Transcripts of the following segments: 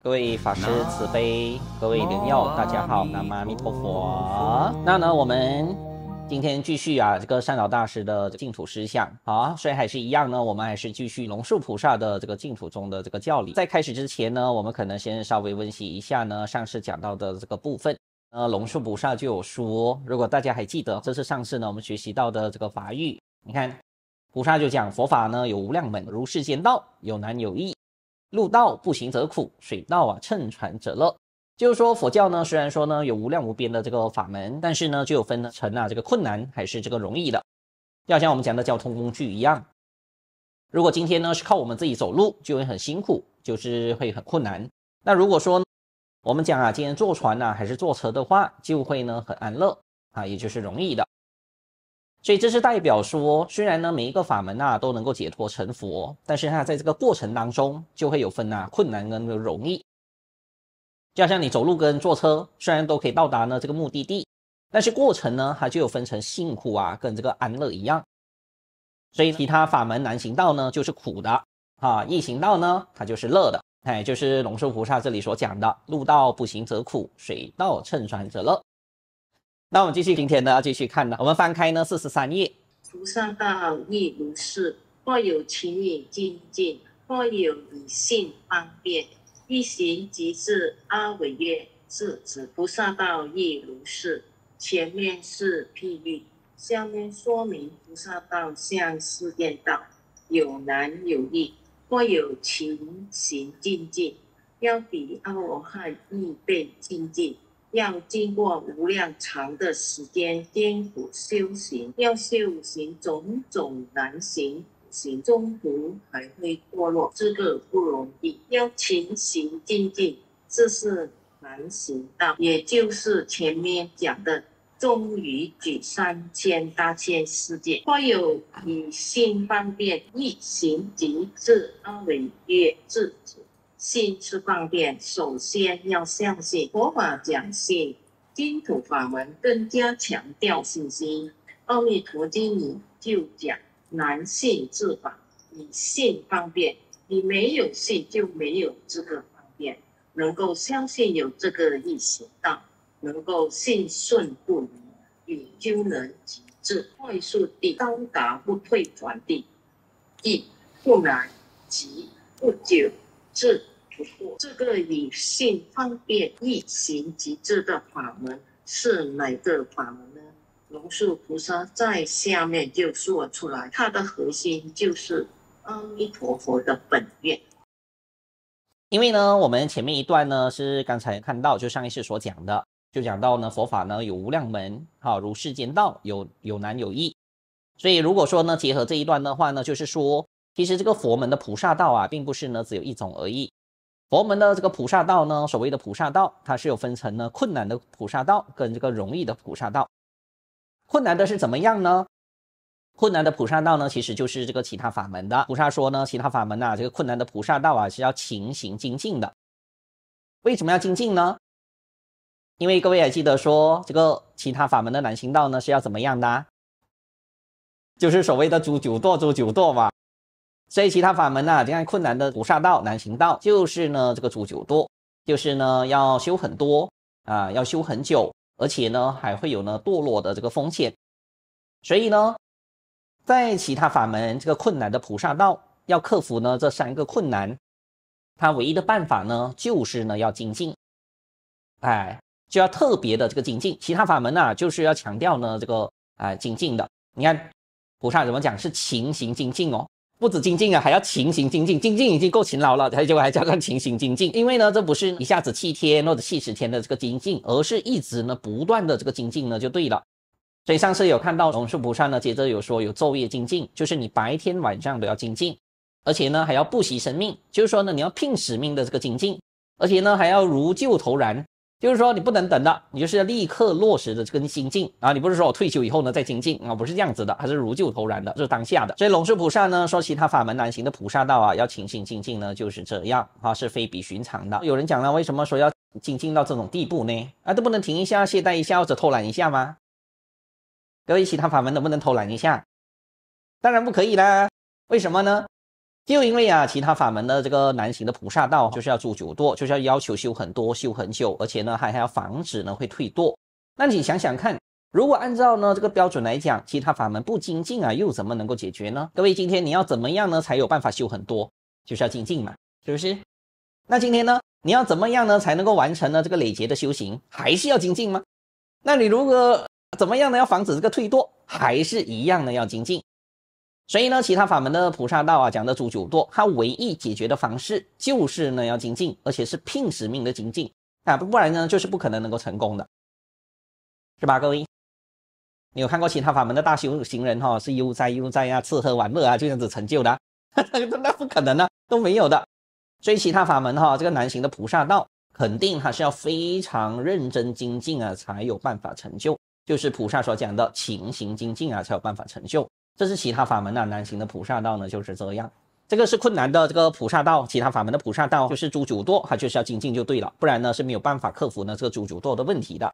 各位法师慈悲，各位灵友，大家好，南无阿弥陀佛。那呢，我们今天继续啊，这个善导大师的净土思想啊，虽然还是一样呢，我们还是继续龙树菩萨的这个净土中的这个教理。在开始之前呢，我们可能先稍微温习一下呢，上次讲到的这个部分。呃，龙树菩萨就有说，如果大家还记得，这是上次呢我们学习到的这个法语。你看，菩萨就讲佛法呢，有无量门，如是间道，有难有易。路道步行则苦，水道啊乘船则乐。就是说佛教呢，虽然说呢有无量无边的这个法门，但是呢就有分成啊这个困难还是这个容易的，就像我们讲的交通工具一样。如果今天呢是靠我们自己走路，就会很辛苦，就是会很困难。那如果说我们讲啊今天坐船呢还是坐车的话，就会呢很安乐啊，也就是容易的。所以这是代表说，虽然呢每一个法门啊都能够解脱成佛，但是它在这个过程当中就会有分啊困难跟容易，就好像你走路跟坐车，虽然都可以到达呢这个目的地，但是过程呢它就有分成辛苦啊跟这个安乐一样。所以其他法门难行道呢就是苦的啊易行道呢它就是乐的，哎就是龙树菩萨这里所讲的，路道不行则苦，水道乘船则乐。那我们继续，今天呢要继续看呢。我们翻开呢四十三页，菩萨道亦如是，或有勤行精进，或有以性方便，一行即至阿维耶，是指菩萨道亦如是。前面是譬喻，下面说明菩萨道像四间道，有难有易，或有勤行精进，要比阿罗汉易被精进。要经过无量长的时间艰苦修行，要修行种种难行行，中途还会堕落，这个不容易。要勤行精进，这是难行道，也就是前面讲的，终于举三千大千世界，或有以心方便一行即至阿维耶智。信是方便，首先要相信佛法讲信，净土法门更加强调信心。奥义陀经里就讲难信治法，以信方便，你没有信就没有这个方便。能够相信有这个意识道，能够信顺不离，你就能极致快速地到达不退转地，一不难即不久至。不这个以性方便易行极致的法门是哪个法门呢？龙树菩萨在下面就说出来，它的核心就是阿弥陀佛的本愿。因为呢，我们前面一段呢是刚才看到，就上一次所讲的，就讲到呢佛法呢有无量门，好如世间道有有难有易，所以如果说呢结合这一段的话呢，就是说其实这个佛门的菩萨道啊，并不是呢只有一种而已。佛门的这个菩萨道呢，所谓的菩萨道，它是有分成呢困难的菩萨道跟这个容易的菩萨道。困难的是怎么样呢？困难的菩萨道呢，其实就是这个其他法门的菩萨说呢，其他法门呐，这个困难的菩萨道啊是要勤行精进的。为什么要精进呢？因为各位还记得说这个其他法门的难行道呢是要怎么样的？就是所谓的诸九堕，诸九堕嘛。所以其他法门呢，你看困难的菩萨道难行道，就是呢这个煮酒多，就是呢要修很多啊，要修很久，而且呢还会有呢堕落的这个风险。所以呢，在其他法门这个困难的菩萨道，要克服呢这三个困难，他唯一的办法呢就是呢要精进，哎，就要特别的这个精进。其他法门呢就是要强调呢这个啊精进的。你看菩萨怎么讲是勤行精进哦。不止精进啊，还要勤行精进。精进已经够勤劳了，还结果还加上勤行精进。因为呢，这不是一下子七天或者七十天的这个精进，而是一直呢不断的这个精进呢就对了。所以上次有看到龙树菩萨呢，接着有说有昼夜精进，就是你白天晚上都要精进，而且呢还要不惜生命，就是说呢你要拼死命的这个精进，而且呢还要如旧投然。就是说，你不能等的，你就是要立刻落实的更新进啊！你不是说我退休以后呢再精进啊？不是这样子的，它是如旧偷然的，这是当下的。所以龙树菩萨呢说，其他法门难行的菩萨道啊，要勤行精进呢，就是这样啊，是非比寻常的。有人讲了，为什么说要精进到这种地步呢？啊，都不能停一下、懈怠一下或者偷懒一下吗？各位其他法门能不能偷懒一下？当然不可以啦！为什么呢？就因为啊，其他法门的这个难行的菩萨道，就是要住久堕，就是要要求修很多、修很久，而且呢还还要防止呢会退堕。那你想想看，如果按照呢这个标准来讲，其他法门不精进啊，又怎么能够解决呢？各位，今天你要怎么样呢，才有办法修很多？就是要精进嘛，是不是？那今天呢，你要怎么样呢，才能够完成呢这个累劫的修行？还是要精进吗？那你如果怎么样呢，要防止这个退堕，还是一样的要精进？所以呢，其他法门的菩萨道啊，讲的诸九多，他唯一解决的方式就是呢要精进，而且是拼使命的精进啊，不然呢就是不可能能够成功的，是吧，各位？你有看过其他法门的大修行人哈，是悠哉悠哉啊，吃喝玩乐啊，就这样子成就的？那不可能的，都没有的。所以其他法门哈，这个难行的菩萨道，肯定还是要非常认真精进啊，才有办法成就。就是菩萨所讲的情形精进啊，才有办法成就。这是其他法门呐，难行的菩萨道呢就是这样。这个是困难的这个菩萨道，其他法门的菩萨道就是诸九堕，它就是要精进就对了，不然呢是没有办法克服呢这个诸九堕的问题的。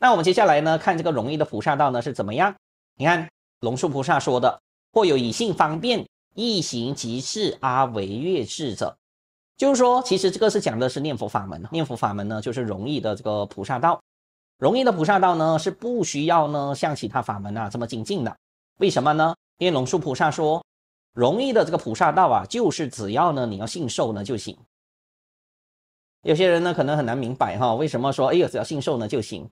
那我们接下来呢看这个容易的菩萨道呢是怎么样？你看龙树菩萨说的，或有以性方便一行即是阿惟越智者，就是说其实这个是讲的是念佛法门，念佛法门呢就是容易的这个菩萨道，容易的菩萨道呢是不需要呢像其他法门啊这么精进的，为什么呢？因为龙树菩萨说，容易的这个菩萨道啊，就是只要呢你要信受呢就行。有些人呢可能很难明白哈，为什么说哎呦只要信受呢就行？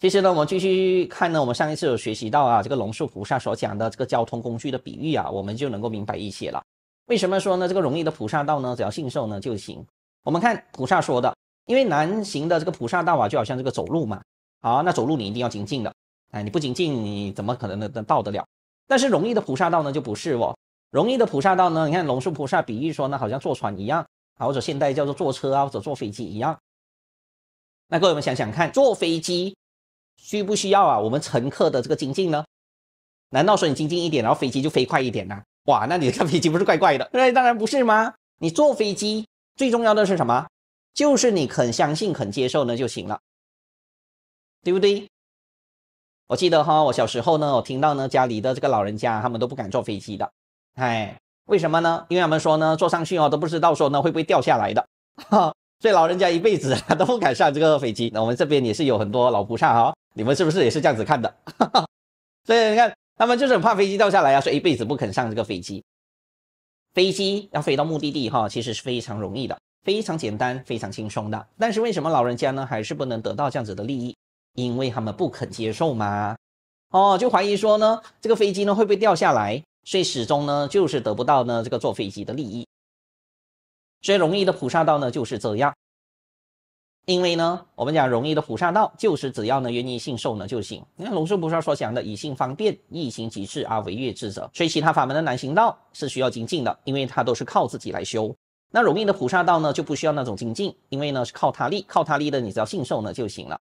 其实呢我们继续看呢，我们上一次有学习到啊这个龙树菩萨所讲的这个交通工具的比喻啊，我们就能够明白一些了。为什么说呢这个容易的菩萨道呢只要信受呢就行？我们看菩萨说的，因为难行的这个菩萨道啊，就好像这个走路嘛，啊那走路你一定要精进的，哎你不精进你怎么可能能能到得了？但是容易的菩萨道呢，就不是哦。容易的菩萨道呢，你看龙树菩萨比喻说，呢，好像坐船一样啊，或者现代叫做坐车啊，或者坐飞机一样。那各位们想想看，坐飞机需不需要啊？我们乘客的这个精进呢？难道说你精进一点，然后飞机就飞快一点呢？哇，那你这飞机不是怪怪的？对，当然不是吗？你坐飞机最重要的是什么？就是你肯相信、肯接受呢就行了，对不对？我记得哈，我小时候呢，我听到呢，家里的这个老人家，他们都不敢坐飞机的，哎，为什么呢？因为他们说呢，坐上去哦，都不知道说呢会不会掉下来的，哈，所以老人家一辈子都不敢上这个飞机。那我们这边也是有很多老菩萨哈，你们是不是也是这样子看的？所以你看，他们就是怕飞机掉下来啊，所以一辈子不肯上这个飞机。飞机要飞到目的地哈，其实是非常容易的，非常简单，非常轻松的。但是为什么老人家呢还是不能得到这样子的利益？因为他们不肯接受吗？哦，就怀疑说呢，这个飞机呢会不会掉下来？所以始终呢就是得不到呢这个坐飞机的利益。所以容易的菩萨道呢就是这样。因为呢我们讲容易的菩萨道就是只要呢愿意信受呢就行。你看龙树菩萨所讲的以性方便，一心即至而为越智者。所以其他法门的难行道是需要精进的，因为它都是靠自己来修。那容易的菩萨道呢就不需要那种精进，因为呢是靠他力，靠他力的你只要信受呢就行了。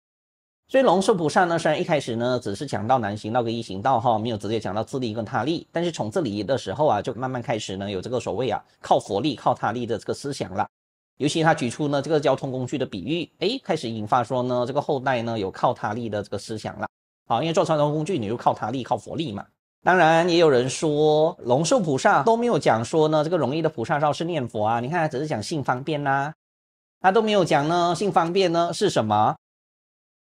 所以龙寿菩萨》呢，虽然一开始呢只是讲到南行道跟一行道哈，没有直接讲到自力跟他力，但是从这里的时候啊，就慢慢开始呢有这个所谓啊，靠佛力、靠他力的这个思想了。尤其他举出呢这个交通工具的比喻，哎，开始引发说呢这个后代呢有靠他力的这个思想了。好，因为做交通工具，你就靠他力、靠佛力嘛。当然也有人说，《龙寿菩萨》都没有讲说呢这个容易的菩萨道是念佛啊？你看他只是讲性方便呐，他都没有讲呢性方便呢是什么？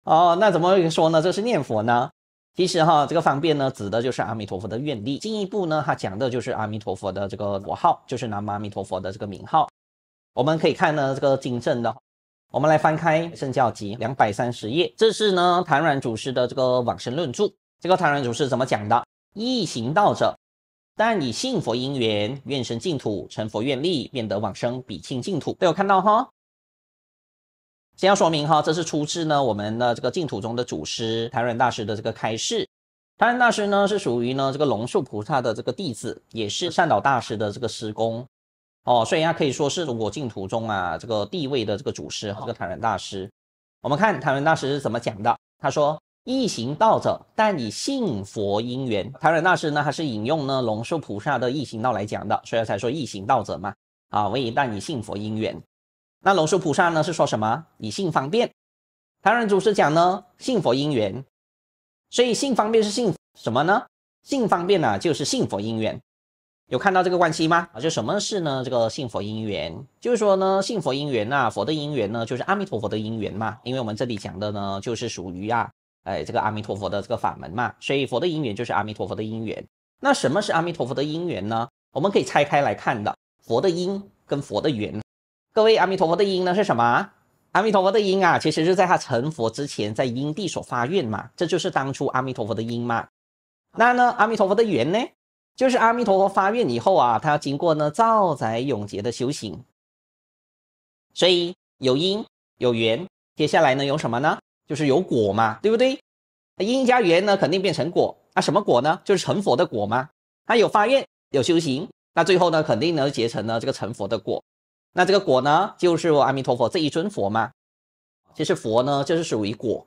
哦，那怎么说呢？这是念佛呢？其实哈，这个方便呢，指的就是阿弥陀佛的愿力。进一步呢，它讲的就是阿弥陀佛的这个佛号，就是南无阿弥陀佛的这个名号。我们可以看呢，这个经证的，我们来翻开《圣教集》两百三十页，这是呢，唐然祖师的这个往生论著。这个唐然祖师怎么讲的？一行道者，但以信佛因缘，愿生净土，成佛愿力，便得往生彼净土。都有看到哈。先要说明哈，这是出自呢我们的这个净土中的祖师倓然大师的这个开示。倓然大师呢是属于呢这个龙树菩萨的这个弟子，也是善导大师的这个师公，哦，所以他可以说是中国净土中啊这个地位的这个祖师，这个倓然大师。我们看倓然大师是怎么讲的，他说：“易行道者，但以信佛因缘。”倓然大师呢他是引用呢龙树菩萨的易行道来讲的，所以才说易行道者嘛，啊，以但以信佛因缘。那龙树菩萨呢是说什么？以性方便，唐人祖师讲呢，信佛因缘。所以信方便是信什么呢？信方便呢就是信佛因缘。有看到这个关系吗？啊，就什么是呢？这个信佛因缘，就是说呢，信佛因缘啊，佛的因缘呢就是阿弥陀佛的因缘嘛。因为我们这里讲的呢就是属于啊，哎，这个阿弥陀佛的这个法门嘛。所以佛的因缘就是阿弥陀佛的因缘。那什么是阿弥陀佛的因缘呢？我们可以拆开来看的，佛的因跟佛的缘。各位，阿弥陀佛的因呢是什么？阿弥陀佛的因啊，其实是在他成佛之前，在因地所发愿嘛，这就是当初阿弥陀佛的因嘛。那呢，阿弥陀佛的缘呢，就是阿弥陀佛发愿以后啊，他要经过呢造宅永劫的修行。所以有因有缘，接下来呢有什么呢？就是有果嘛，对不对？那因加缘呢，肯定变成果。那什么果呢？就是成佛的果嘛。他有发愿，有修行，那最后呢，肯定能结成了这个成佛的果。那这个果呢，就是阿弥陀佛这一尊佛嘛。其实佛呢，就是属于果。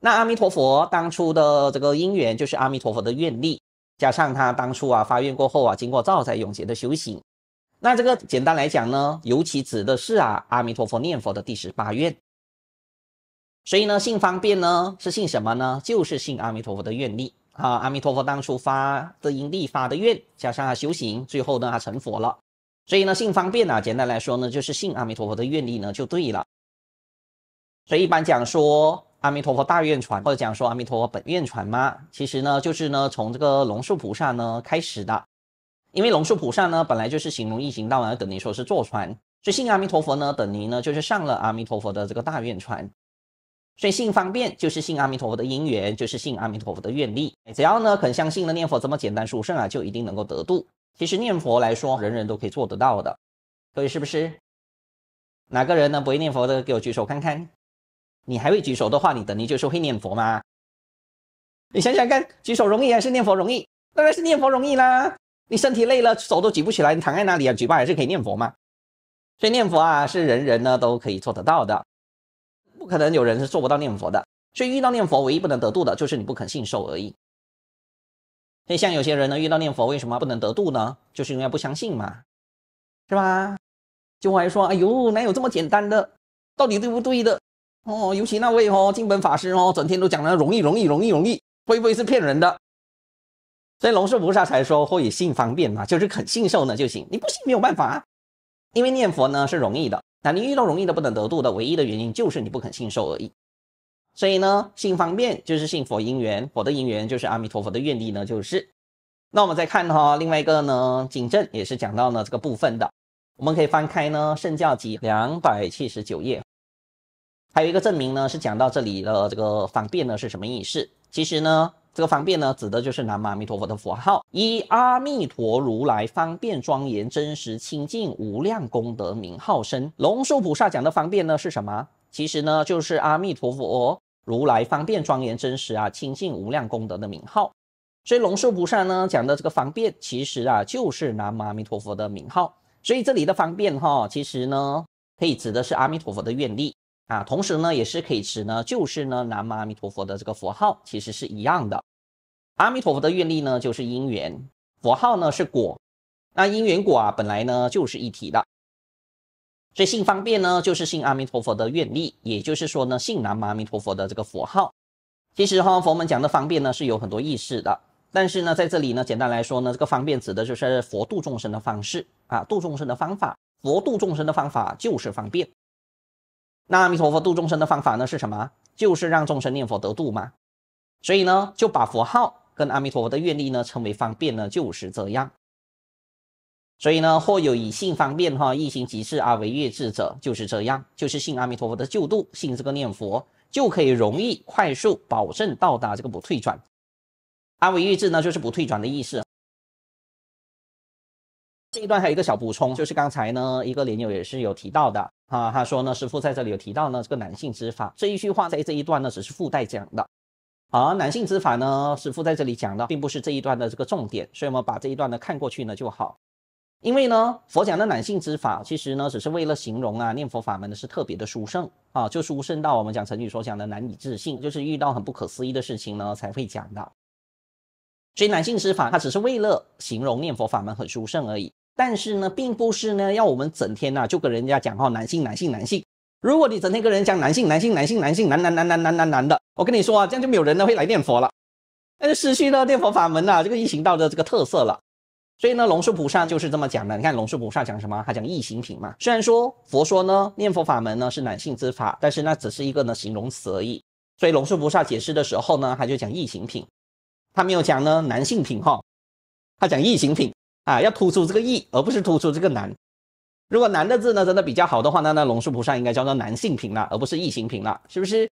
那阿弥陀佛当初的这个因缘，就是阿弥陀佛的愿力，加上他当初啊发愿过后啊，经过造才永劫的修行。那这个简单来讲呢，尤其指的是啊阿弥陀佛念佛的第十八愿。所以呢，信方便呢是信什么呢？就是信阿弥陀佛的愿力啊。阿弥陀佛当初发的因力、发的愿，加上他修行，最后呢他成佛了。所以呢，信方便呢，简单来说呢，就是信阿弥陀佛的愿力呢，就对了。所以一般讲说阿弥陀佛大愿传，或者讲说阿弥陀佛本愿传嘛，其实呢，就是呢，从这个龙树菩萨呢开始的。因为龙树菩萨呢，本来就是形容一行道呢，等于说是坐船，所以信阿弥陀佛呢，等于呢就是上了阿弥陀佛的这个大愿船。所以信方便就是信阿弥陀佛的因缘，就是信阿弥陀佛的愿力。只要呢肯相信呢念佛这么简单殊胜啊，就一定能够得度。其实念佛来说，人人都可以做得到的，各位是不是？哪个人呢不会念佛的？给我举手看看。你还会举手的话，你的你就是会念佛吗？你想想看，举手容易还是念佛容易？当然是念佛容易啦。你身体累了，手都举不起来，你躺在那里啊，举棒还是可以念佛嘛。所以念佛啊，是人人呢都可以做得到的，不可能有人是做不到念佛的。所以遇到念佛，唯一不能得度的就是你不肯信受而已。那像有些人呢，遇到念佛为什么不能得度呢？就是因为不相信嘛，是吧？就会说，哎呦，哪有这么简单的？到底对不对的？哦，尤其那位哦，金本法师哦，整天都讲的容易，容易，容易，容易，会不会是骗人的？所以龙树菩萨才说会以信方便嘛，就是肯信受呢就行，你不信没有办法，因为念佛呢是容易的。那你遇到容易的不能得度的，唯一的原因就是你不肯信受而已。所以呢，信方便就是信佛因缘，佛的因缘就是阿弥陀佛的愿力呢，就是。那我们再看哈，另外一个呢，警正也是讲到了这个部分的。我们可以翻开呢《圣教集》两百七十九页，还有一个证明呢，是讲到这里的这个方便呢是什么意思？其实呢，这个方便呢，指的就是南无阿弥陀佛的佛号，以阿弥陀如来方便庄严、真实清净、无量功德名号身。龙树菩萨讲的方便呢是什么？其实呢，就是阿弥陀佛。如来方便庄严真实啊，清净无量功德的名号，所以龙树菩萨呢讲的这个方便，其实啊就是南无阿弥陀佛的名号，所以这里的方便哈，其实呢可以指的是阿弥陀佛的愿力啊，同时呢也是可以指呢就是呢南无阿弥陀佛的这个佛号，其实是一样的。阿弥陀佛的愿力呢就是因缘，佛号呢是果，那因缘果啊本来呢就是一体的。所以信方便呢，就是信阿弥陀佛的愿力，也就是说呢，信南无阿弥陀佛的这个佛号。其实哈，佛门讲的方便呢，是有很多意思的。但是呢，在这里呢，简单来说呢，这个方便指的就是佛度众生的方式啊，度众生的方法。佛度众生的方法就是方便。那阿弥陀佛度众生的方法呢是什么？就是让众生念佛得度嘛。所以呢，就把佛号跟阿弥陀佛的愿力呢称为方便呢，就是这样。所以呢，或有以性方便哈，一心即致，阿为月智者，就是这样，就是信阿弥陀佛的救度，信这个念佛就可以容易、快速、保证到达这个不退转。阿维月智呢，就是不退转的意思。这一段还有一个小补充，就是刚才呢，一个莲友也是有提到的啊，他说呢，师傅在这里有提到呢，这个男性之法这一句话在这一段呢只是附带讲的。而男性之法呢，师傅在这里讲的并不是这一段的这个重点，所以我们把这一段呢看过去呢就好。因为呢，佛讲的男性之法，其实呢，只是为了形容啊，念佛法门呢是特别的殊胜啊，就殊胜到我们讲成语所讲的难以置信，就是遇到很不可思议的事情呢才会讲到。所以男性之法，它只是为了形容念佛法门很殊胜而已。但是呢，并不是呢要我们整天啊、就跟人家讲哈男性男性男性。如果你整天跟人讲男性男性男性男性男男男男男男男的，我跟你说啊，这样就没有人呢会来念佛了，那就失去了念佛法门呐这个一行道的这个特色了。所以呢，龙树菩萨就是这么讲的。你看龙树菩萨讲什么？他讲异行品嘛。虽然说佛说呢，念佛法门呢是男性之法，但是那只是一个呢形容词而已。所以龙树菩萨解释的时候呢，他就讲异行品，他没有讲呢男性品哈。他讲异行品啊，要突出这个异，而不是突出这个男。如果男的字呢真的比较好的话那那龙树菩萨应该叫做男性品了，而不是异行品了，是不是？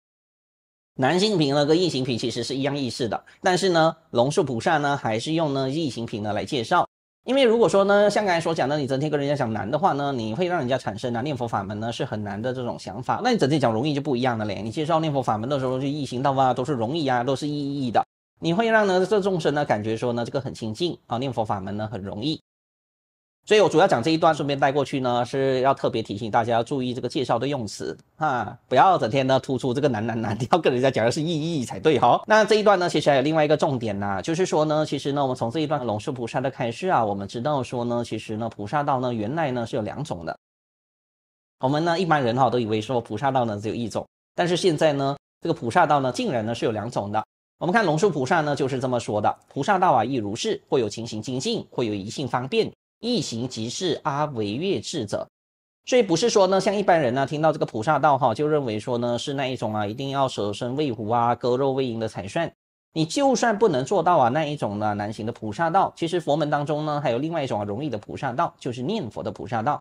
男性品呢跟异性品其实是一样意思的，但是呢，龙树菩萨呢还是用呢异性品呢来介绍，因为如果说呢像刚才所讲的，你整天跟人家讲难的话呢，你会让人家产生啊念佛法门呢是很难的这种想法，那你整天讲容易就不一样了嘞，你介绍念佛法门的时候就异行道啊都是容易啊都是意义的，你会让呢这众生呢感觉说呢这个很清净啊念佛法门呢很容易。所以，我主要讲这一段，顺便带过去呢，是要特别提醒大家要注意这个介绍的用词哈，不要整天呢突出这个难难难，你要跟人家讲的是意义才对哈。那这一段呢，其实还有另外一个重点呐，就是说呢，其实呢，我们从这一段龙树菩萨的开示啊，我们知道说呢，其实呢，菩萨道呢，原来呢是有两种的。我们呢，一般人哈都以为说菩萨道呢只有一种，但是现在呢，这个菩萨道呢竟然呢是有两种的。我们看龙树菩萨呢就是这么说的：菩萨道啊，亦如是，会有情形精进，会有仪性方便。一行即是阿惟越智者，所以不是说呢，像一般人呢，听到这个菩萨道哈，就认为说呢是那一种啊，一定要舍身喂虎啊，割肉喂鹰的才算。你就算不能做到啊，那一种呢难行的菩萨道，其实佛门当中呢还有另外一种啊容易的菩萨道，就是念佛的菩萨道。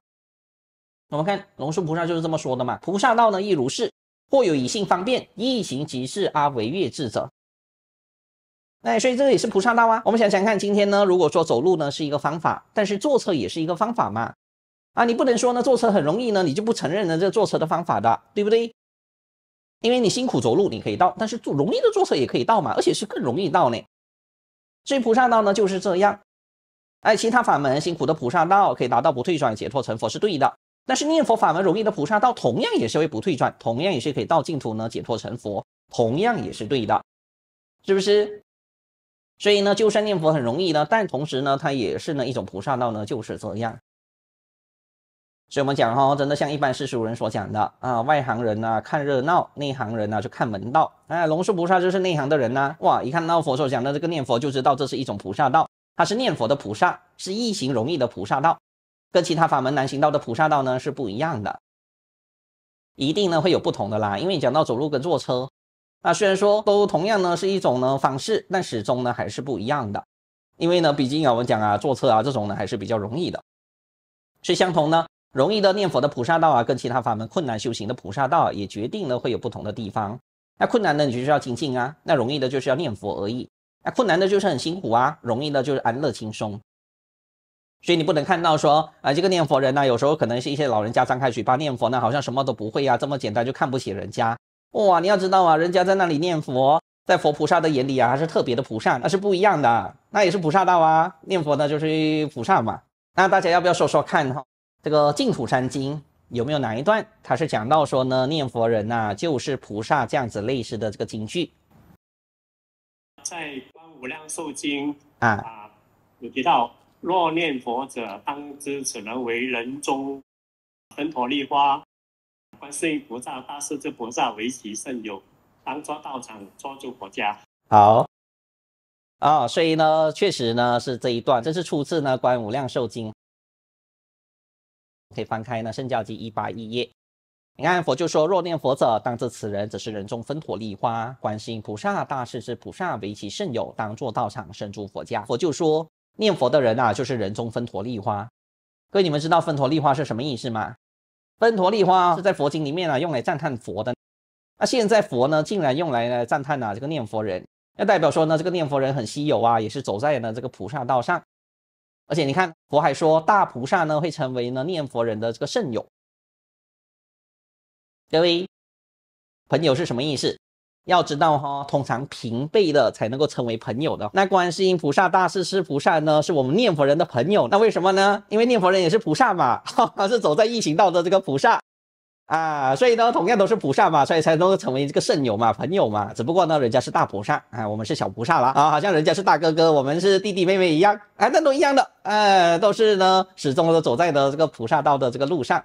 我们看龙树菩萨就是这么说的嘛，菩萨道呢亦如是，或有以性方便，一行即是阿惟越智者。那所以这个也是菩萨道啊。我们想想看，今天呢，如果说走路呢是一个方法，但是坐车也是一个方法嘛。啊，你不能说呢坐车很容易呢，你就不承认呢这坐车的方法的，对不对？因为你辛苦走路你可以到，但是坐容易的坐车也可以到嘛，而且是更容易到呢。所以菩萨道呢就是这样。哎，其他法门辛苦的菩萨道可以达到不退转、解脱、成佛是对的。但是念佛法门容易的菩萨道同样也是会不退转，同样也是可以到净土呢、解脱成佛，同样也是对的，是不是？所以呢，救算念佛很容易呢，但同时呢，它也是呢一种菩萨道呢，就是这样。所以我们讲哈，真的像一般世俗人所讲的啊，外行人呐看热闹，内行人呐就看门道。哎，龙树菩萨就是内行的人呐，哇，一看到佛所讲的这个念佛，就知道这是一种菩萨道，它是念佛的菩萨，是易行容易的菩萨道，跟其他法门难行道的菩萨道呢是不一样的，一定呢会有不同的啦，因为你讲到走路跟坐车。那虽然说都同样呢是一种呢方式，但始终呢还是不一样的，因为呢毕竟啊我们讲啊坐车啊这种呢还是比较容易的，是相同呢容易的念佛的菩萨道啊，跟其他法门困难修行的菩萨道也决定了会有不同的地方。那困难的你就是要精进啊，那容易的就是要念佛而已。那困难的就是很辛苦啊，容易的就是安乐轻松。所以你不能看到说啊这个念佛人呢，有时候可能是一些老人家张开嘴巴念佛呢，好像什么都不会呀，这么简单就看不起人家。哇，你要知道啊，人家在那里念佛，在佛菩萨的眼里啊，还是特别的菩萨，那是不一样的，那也是菩萨道啊。念佛呢，就是菩萨嘛。那大家要不要说说看哈？这个《净土三经》有没有哪一段，它是讲到说呢，念佛人呐就是菩萨这样子类似的这个警句？在《观无量寿经》啊，有提到：若念佛者，当知此人为人中，芬陀利花。观世音菩萨、大势至菩萨为其甚友，当作道场，捉住佛家。好。啊，所以呢，确实呢是这一段，这是出自呢《观无量寿经》，可以翻开呢《圣教集》一八一页。你看，佛就说：“若念佛者，当知此人则是人中分陀利花。”观世音菩萨、大势至菩萨为其甚友，当作道场，生住佛家。佛就说：“念佛的人啊，就是人中分陀利花。”各位，你们知道分陀利花是什么意思吗？奔陀利花是在佛经里面啊用来赞叹佛的，那现在佛呢竟然用来呢赞叹啊这个念佛人，那代表说呢这个念佛人很稀有啊，也是走在呢这个菩萨道上，而且你看佛还说大菩萨呢会成为呢念佛人的这个圣友，各位朋友是什么意思？要知道哈，通常平辈的才能够成为朋友的。那观世音菩萨、大势至菩萨呢，是我们念佛人的朋友。那为什么呢？因为念佛人也是菩萨嘛，哈，是走在异行道的这个菩萨啊，所以呢，同样都是菩萨嘛，所以才能够成为这个圣友嘛、朋友嘛。只不过呢，人家是大菩萨，啊，我们是小菩萨啦啊，好像人家是大哥哥，我们是弟弟妹妹一样，哎，那都一样的，哎，都是呢，始终都走在的这个菩萨道的这个路上。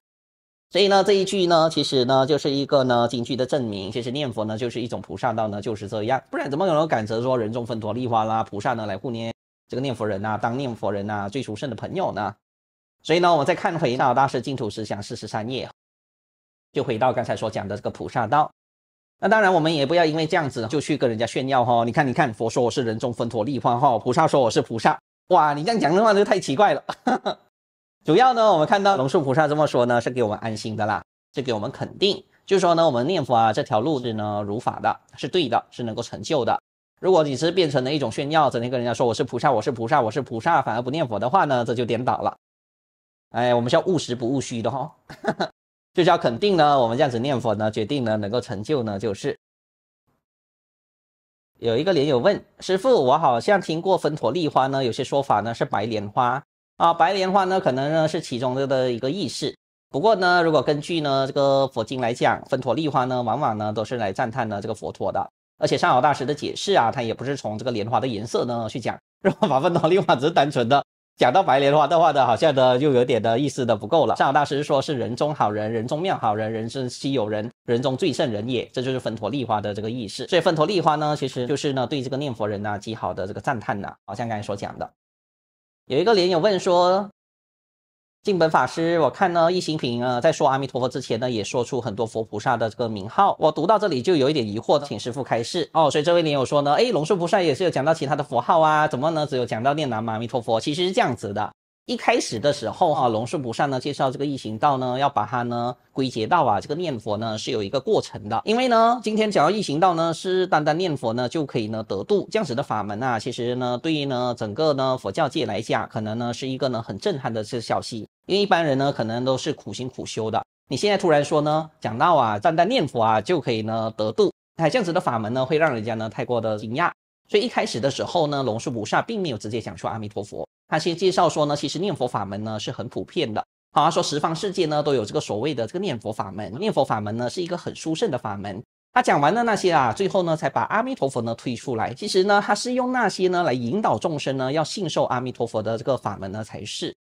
所以呢，这一句呢，其实呢，就是一个呢，警句的证明。其实念佛呢，就是一种菩萨道呢，就是这样。不然怎么可能敢说说人中分陀利花啦，菩萨呢来护念这个念佛人呐，当念佛人呐，最殊胜的朋友呢？所以呢，我们再看回到《大师净土思想四十三页》，就回到刚才所讲的这个菩萨道。那当然，我们也不要因为这样子就去跟人家炫耀哈。你看，你看，佛说我是人中分陀利花哈，菩萨说我是菩萨，哇，你这样讲的话就太奇怪了。主要呢，我们看到龙树菩萨这么说呢，是给我们安心的啦，是给我们肯定。就说呢，我们念佛啊，这条路呢，如法的是对的，是能够成就的。如果你是变成了一种炫耀，整天跟人家说我是菩萨，我是菩萨，我是菩萨，反而不念佛的话呢，这就颠倒了。哎，我们是要务实不务虚的哈。就是要肯定呢，我们这样子念佛呢，决定呢，能够成就呢，就是有一个莲友问师傅：“我好像听过分陀利花呢，有些说法呢是白莲花。啊，白莲花呢，可能呢是其中的的一个意思。不过呢，如果根据呢这个佛经来讲，分陀利花呢，往往呢都是来赞叹呢这个佛陀的。而且上饶大师的解释啊，他也不是从这个莲花的颜色呢去讲，果把分陀利花只是单纯的讲到白莲花的话呢，好像的就有点的意思的不够了。上饶大师说是人中好人，人中妙好人，人生稀有，人人中最胜人也，这就是分陀利花的这个意思。所以分陀利花呢，其实就是呢对这个念佛人呢极好的这个赞叹呢，好像刚才所讲的。有一个莲友问说：“净本法师，我看呢一心平呃在说阿弥陀佛之前呢，也说出很多佛菩萨的这个名号。我读到这里就有一点疑惑，请师父开示哦。所以这位莲友说呢，哎，龙树菩萨也是有讲到其他的佛号啊，怎么呢？只有讲到念南嘛弥陀佛，其实是这样子的。”一开始的时候，哈龙树菩萨呢介绍这个异行道呢，要把它呢归结到啊这个念佛呢是有一个过程的。因为呢，今天讲到异行道呢是单单念佛呢就可以呢得度，这样子的法门啊，其实呢对于呢整个呢佛教界来讲，可能呢是一个呢很震撼的消息。因为一般人呢可能都是苦心苦修的，你现在突然说呢讲到啊单单念佛啊就可以呢得度，哎这样子的法门呢会让人家呢太过的惊讶。所以一开始的时候呢，龙树菩萨并没有直接讲出阿弥陀佛。他先介绍说呢，其实念佛法门呢是很普遍的。好，说十方世界呢都有这个所谓的这个念佛法门，念佛法门呢是一个很殊胜的法门。他讲完了那些啊，最后呢才把阿弥陀佛呢推出来。其实呢，他是用那些呢来引导众生呢要信受阿弥陀佛的这个法门呢才是。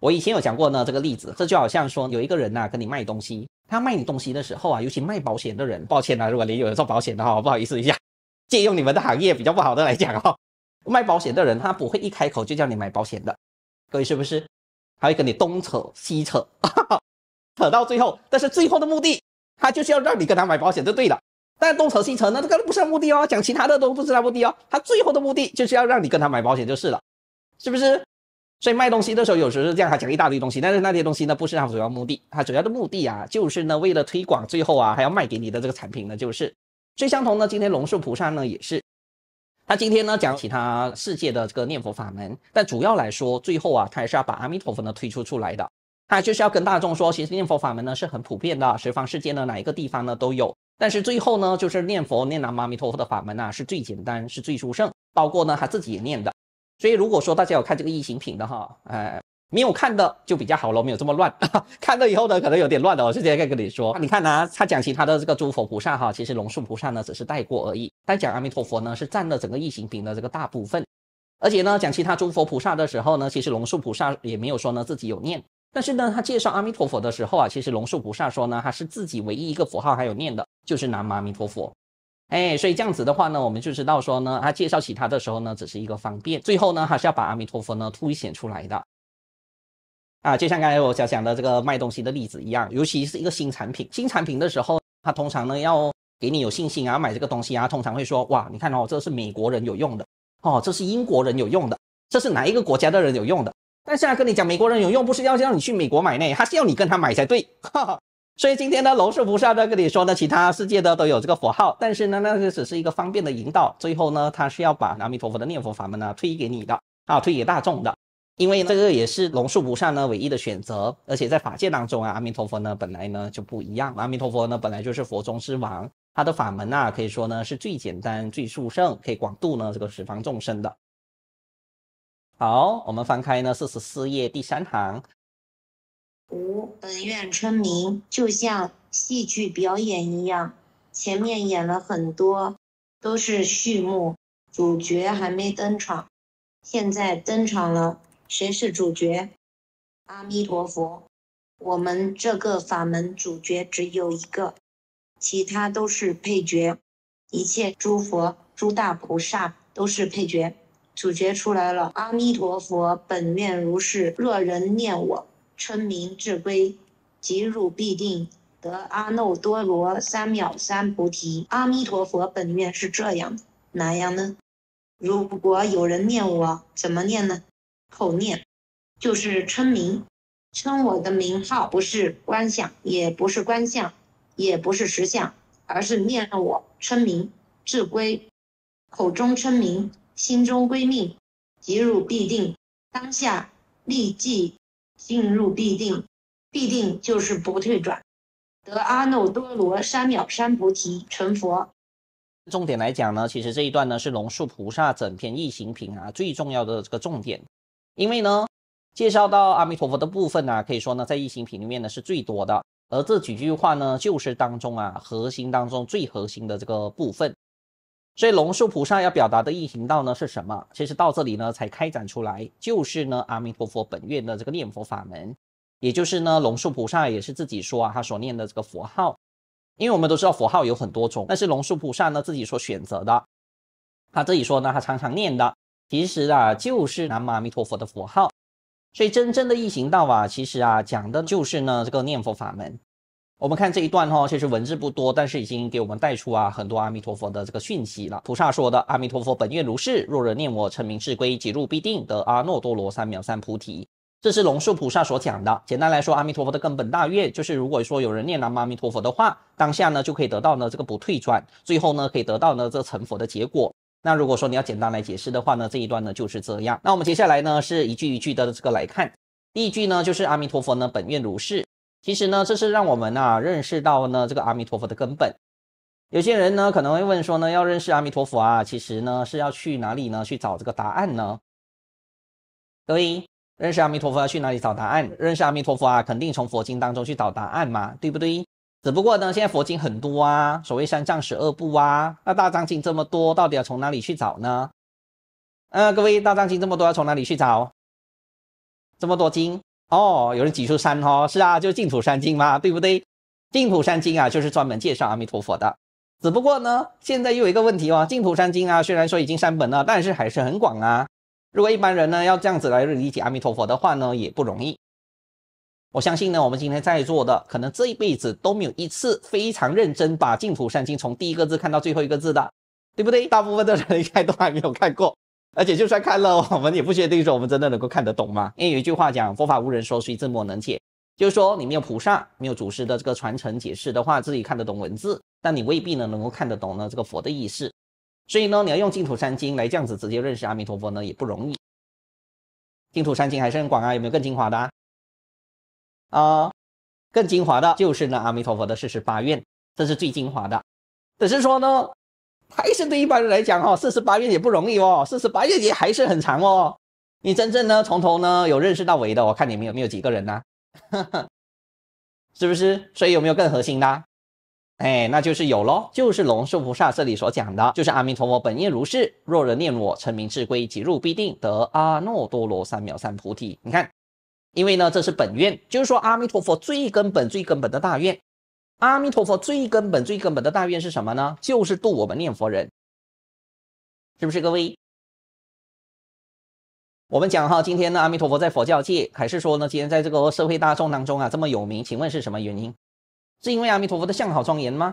我以前有讲过呢这个例子，这就好像说有一个人呐跟你卖东西，他卖你东西的时候啊，尤其卖保险的人，抱歉啊，如果你有做保险的哈，不好意思一下，借用你们的行业比较不好的来讲哦。卖保险的人他不会一开口就叫你买保险的，各位是不是？他会跟你东扯西扯，扯到最后，但是最后的目的他就是要让你跟他买保险就对了。但东扯西扯呢，这个不是他目的哦，讲其他的都不是他目的哦，他最后的目的就是要让你跟他买保险就是了，是不是？所以卖东西的时候有时候是这样，他讲一大堆东西，但是那些东西呢不是他主要目的，他主要的目的啊就是呢为了推广，最后啊还要卖给你的这个产品呢就是。所以相同呢，今天龙树菩萨呢也是。那今天呢，讲其他世界的这个念佛法门，但主要来说，最后啊，他还是要把阿弥陀佛呢推出出来的。他就是要跟大众说，其实念佛法门呢是很普遍的，十方世界的哪一个地方呢都有。但是最后呢，就是念佛念南无阿弥陀佛的法门呢，是最简单，是最殊胜，包括呢他自己也念的。所以如果说大家有看这个异形品的哈，呃，没有看的就比较好了，没有这么乱。看了以后呢，可能有点乱的我直接以跟你说，你看呢，他讲其他的这个诸佛菩萨哈，其实龙树菩萨呢只是带过而已。但讲阿弥陀佛呢，是占了整个一行品的这个大部分。而且呢，讲其他诸佛菩萨的时候呢，其实龙树菩萨也没有说呢自己有念。但是呢，他介绍阿弥陀佛的时候啊，其实龙树菩萨说呢，他是自己唯一一个佛号还有念的，就是南无阿弥陀佛。哎，所以这样子的话呢，我们就知道说呢，他介绍其他的时候呢，只是一个方便。最后呢，还是要把阿弥陀佛呢凸显出来的。啊，就像刚才我讲讲的这个卖东西的例子一样，尤其是一个新产品，新产品的时候，他通常呢要给你有信心啊，买这个东西啊，通常会说哇，你看哦，这是美国人有用的哦，这是英国人有用的，这是哪一个国家的人有用的？但是他跟你讲美国人有用，不是要让你去美国买呢，他是要你跟他买才对。哈哈。所以今天呢，罗世不是要跟你说呢，其他世界的都有这个符号，但是呢，那些只是一个方便的引导，最后呢，他是要把阿弥陀佛的念佛法门呢推给你的啊，推给大众的。因为这个也是龙树菩萨呢唯一的选择，而且在法界当中啊，阿弥陀佛呢本来呢就不一样，阿弥陀佛呢本来就是佛中之王，他的法门呐可以说呢是最简单、最殊胜，可以广度呢这个十方众生的。好，我们翻开呢四十四页第三行，五本愿称名，就像戏剧表演一样，前面演了很多都是序幕，主角还没登场，现在登场了。谁是主角？阿弥陀佛，我们这个法门主角只有一个，其他都是配角。一切诸佛、诸大菩萨都是配角。主角出来了，阿弥陀佛，本愿如是。若人念我，称名至归，即汝必定得阿耨多罗三藐三菩提。阿弥陀佛本愿是这样哪样呢？如果有人念我，怎么念呢？口念，就是称名，称我的名号，不是观想，也不是观相，也不是实相，而是念我称名至归，口中称名，心中归命，即入必定，当下立即进入必定，必定就是不退转，得阿耨多罗三藐三菩提成佛。重点来讲呢，其实这一段呢是龙树菩萨整篇一行品啊最重要的这个重点。因为呢，介绍到阿弥陀佛的部分呢，可以说呢，在异形品里面呢是最多的。而这几句话呢，就是当中啊，核心当中最核心的这个部分。所以龙树菩萨要表达的异行道呢是什么？其实到这里呢才开展出来，就是呢阿弥陀佛本愿的这个念佛法门，也就是呢龙树菩萨也是自己说啊，他所念的这个佛号。因为我们都知道佛号有很多种，但是龙树菩萨呢自己所选择的，他自己说呢，他常常念的。其实啊，就是南无阿弥陀佛的佛号，所以真正的易行道啊，其实啊，讲的就是呢这个念佛法门。我们看这一段哈，其实文字不多，但是已经给我们带出啊很多阿弥陀佛的这个讯息了。菩萨说的：“阿弥陀佛本愿如是，若人念我成名至归，即入必定得阿耨多罗三藐三菩提。”这是龙树菩萨所讲的。简单来说，阿弥陀佛的根本大愿就是：如果说有人念南无阿弥陀佛的话，当下呢就可以得到呢这个不退转，最后呢可以得到呢这成佛的结果。那如果说你要简单来解释的话呢，这一段呢就是这样。那我们接下来呢是一句一句的这个来看。第一句呢就是阿弥陀佛呢本愿如是。其实呢这是让我们啊认识到呢这个阿弥陀佛的根本。有些人呢可能会问说呢要认识阿弥陀佛啊，其实呢是要去哪里呢去找这个答案呢？各位认识阿弥陀佛要去哪里找答案？认识阿弥陀佛啊，肯定从佛经当中去找答案嘛，对不对？只不过呢，现在佛经很多啊，所谓三藏十二部啊，那大藏经这么多，到底要从哪里去找呢？呃，各位，大藏经这么多，要从哪里去找？这么多经哦，有人挤出山哦，是啊，就是净土三经嘛，对不对？净土三经啊，就是专门介绍阿弥陀佛的。只不过呢，现在又有一个问题哦，净土三经啊，虽然说已经三本了，但是还是很广啊。如果一般人呢，要这样子来理解阿弥陀佛的话呢，也不容易。我相信呢，我们今天在座的，可能这一辈子都没有一次非常认真把《净土三经》从第一个字看到最后一个字的，对不对？大部分的人应该都还没有看过，而且就算看了，我们也不确定说我们真的能够看得懂吗？因为有一句话讲：“佛法无人说，谁自莫能解。”就是说，你没有菩萨、没有祖师的这个传承解释的话，自己看得懂文字，但你未必呢能够看得懂呢这个佛的意思。所以呢，你要用净土三经来这样子直接认识阿弥陀佛呢，也不容易。净土三经还是很广啊，有没有更精华的？啊，更精华的就是呢阿弥陀佛的四十八愿，这是最精华的。只是说呢，还是对一般人来讲哈，四十八愿也不容易哦，四十八愿也还是很长哦。你真正呢，从头呢有认识到尾的，我看你们有没有几个人呢？是不是？所以有没有更核心的？哎，那就是有咯，就是龙树菩萨这里所讲的，就是阿弥陀佛本愿如是，若人念我，成名至归，即入必定得阿耨多罗三藐三菩提。你看。因为呢，这是本愿，就是说阿弥陀佛最根本、最根本的大愿。阿弥陀佛最根本、最根本的大愿是什么呢？就是度我们念佛人，是不是各位？我们讲哈，今天呢，阿弥陀佛在佛教界，还是说呢，今天在这个社会大众当中啊，这么有名？请问是什么原因？是因为阿弥陀佛的相好庄严吗？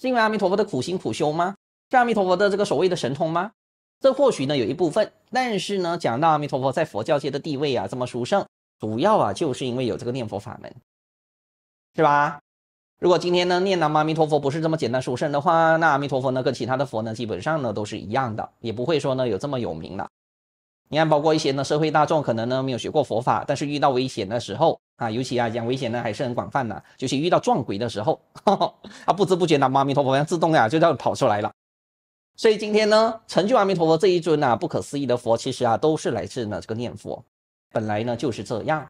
是因为阿弥陀佛的苦行苦修吗？是阿弥陀佛的这个所谓的神通吗？这或许呢有一部分，但是呢，讲到阿弥陀佛在佛教界的地位啊，这么殊胜。主要啊，就是因为有这个念佛法门，是吧？如果今天呢念南无阿弥陀佛不是这么简单殊胜的话，那阿弥陀佛呢跟其他的佛呢，基本上呢都是一样的，也不会说呢有这么有名了。你看，包括一些呢社会大众，可能呢没有学过佛法，但是遇到危险的时候啊，尤其啊讲危险呢还是很广泛的，就是遇到撞鬼的时候啊，不知不觉呢，阿弥陀佛像自动呀就这样跑出来了。所以今天呢，成就阿弥陀佛这一尊啊，不可思议的佛，其实啊都是来自呢这个念佛。本来呢就是这样，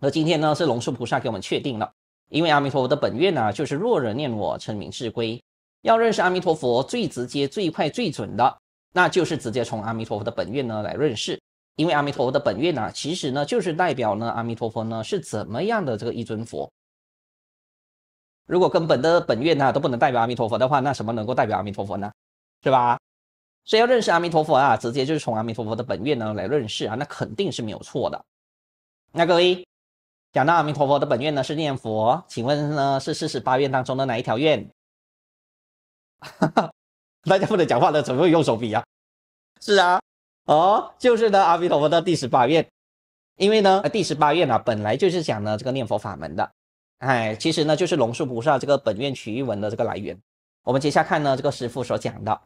那今天呢是龙树菩萨给我们确定了，因为阿弥陀佛的本愿呢就是若人念我称名是归，要认识阿弥陀佛最直接、最快、最准的，那就是直接从阿弥陀佛的本愿呢来认识，因为阿弥陀佛的本愿呢其实呢就是代表呢阿弥陀佛呢是怎么样的这个一尊佛，如果根本的本愿呢都不能代表阿弥陀佛的话，那什么能够代表阿弥陀佛呢？是吧？所以要认识阿弥陀佛啊，直接就是从阿弥陀佛的本愿呢来认识啊，那肯定是没有错的。那各位讲到阿弥陀佛的本愿呢是念佛，请问呢是四十八愿当中的哪一条愿？大家不能讲话了，怎么会用手比啊？是啊，哦，就是呢阿弥陀佛的第十八愿，因为呢第十八愿呢本来就是讲呢这个念佛法门的，哎，其实呢就是龙树菩萨这个本愿取一文的这个来源。我们接下看呢这个师父所讲的。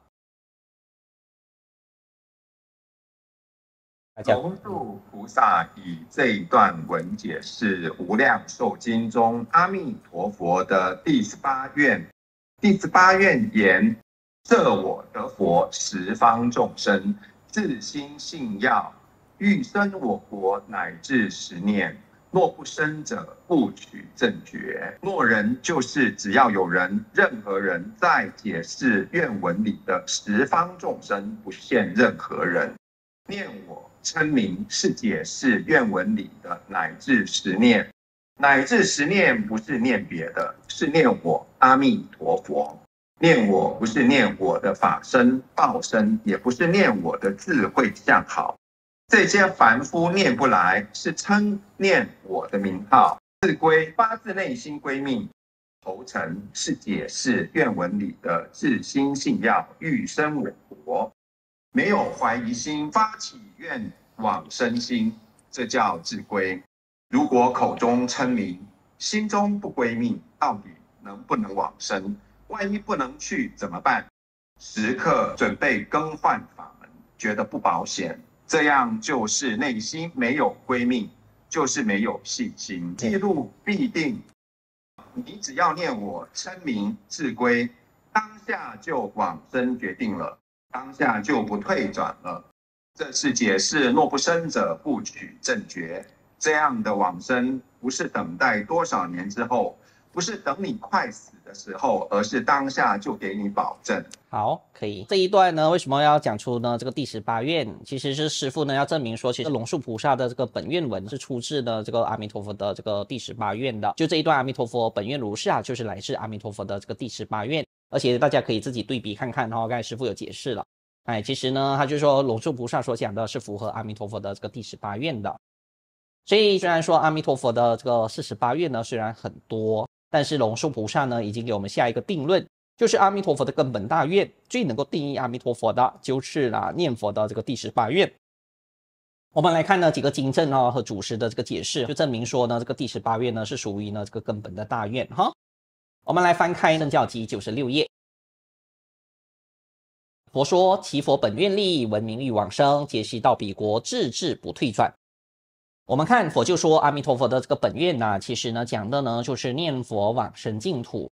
龙树菩萨以这一段文解释《无量寿经》中阿弥陀佛的第十八愿。第十八愿言：设我得佛，十方众生，自心信要，欲生我国，乃至十念，若不生者，不取正觉。若人就是只要有人，任何人，在解释愿文里的十方众生，不限任何人，念我。称名是解释愿文里的，乃至十念，乃至十念不是念别的，是念我阿弥陀佛。念我不是念我的法身、报身，也不是念我的智慧相好，这些凡夫念不来，是称念我的名号。自归发自内心归命，头诚是解释愿文里的至心信要，欲生我国。没有怀疑心，发起愿往生心，这叫自归。如果口中称名，心中不归命，到底能不能往生？万一不能去怎么办？时刻准备更换法门，觉得不保险，这样就是内心没有归命，就是没有信心。记录必定，你只要念我称名自归，当下就往生决定了。当下就不退转了。这是解释，若不生者，不取正觉。这样的往生，不是等待多少年之后，不是等你快死的时候，而是当下就给你保证。好，可以。这一段呢，为什么要讲出呢？这个第十八愿，其实是师父呢要证明说，其实龙树菩萨的这个本愿文是出自呢这个阿弥陀佛的这个第十八愿的。就这一段阿弥陀佛本愿如是啊，就是来自阿弥陀佛的这个第十八愿。而且大家可以自己对比看看哈，刚才师傅有解释了。哎，其实呢，他就说龙树菩萨所讲的是符合阿弥陀佛的这个第十八愿的。所以虽然说阿弥陀佛的这个四十八愿呢虽然很多，但是龙树菩萨呢已经给我们下一个定论，就是阿弥陀佛的根本大愿，最能够定义阿弥陀佛的就是啦念佛的这个第十八愿。我们来看呢几个经证啊和祖师的这个解释，就证明说呢这个第十八愿呢是属于呢这个根本的大愿哈。我们来翻开《楞教集》九十六页，佛说：“其佛本愿力，闻名欲往生，皆悉到彼国，至至不退转。”我们看，佛就说：“阿弥陀佛的这个本愿呢，其实呢讲的呢就是念佛往生净土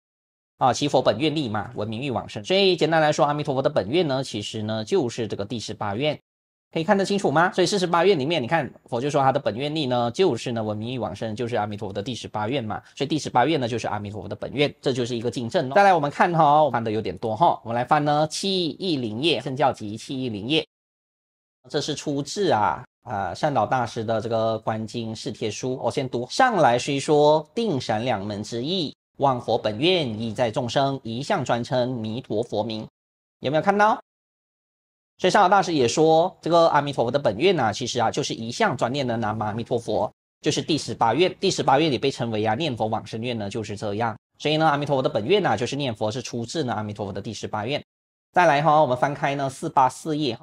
啊，其佛本愿力嘛，闻名欲往生。所以简单来说，阿弥陀佛的本愿呢，其实呢就是这个第十八愿。”可以看得清楚吗？所以四十八愿里面，你看，我就说他的本愿力呢，就是呢，闻名誉往生，就是阿弥陀佛的第十八愿嘛。所以第十八愿呢，就是阿弥陀佛的本愿，这就是一个净正。再来，我们看哈，翻的有点多哈，我们来翻呢，《七亿灵业圣教集》《七亿灵业》，这是出自啊。啊，善导大师的这个《观经释帖书》，我先读上来，虽说定闪两门之意，望佛本愿意在众生，一向专称弥陀佛名，有没有看到？所以善导大师也说，这个阿弥陀佛的本愿呢，其实啊就是一向专念的南无阿弥陀佛，就是第十八愿。第十八愿也被称为啊念佛往生愿呢，就是这样。所以呢，阿弥陀佛的本愿呢，就是念佛是出自呢阿弥陀佛的第十八愿。再来哈，我们翻开呢四八四页，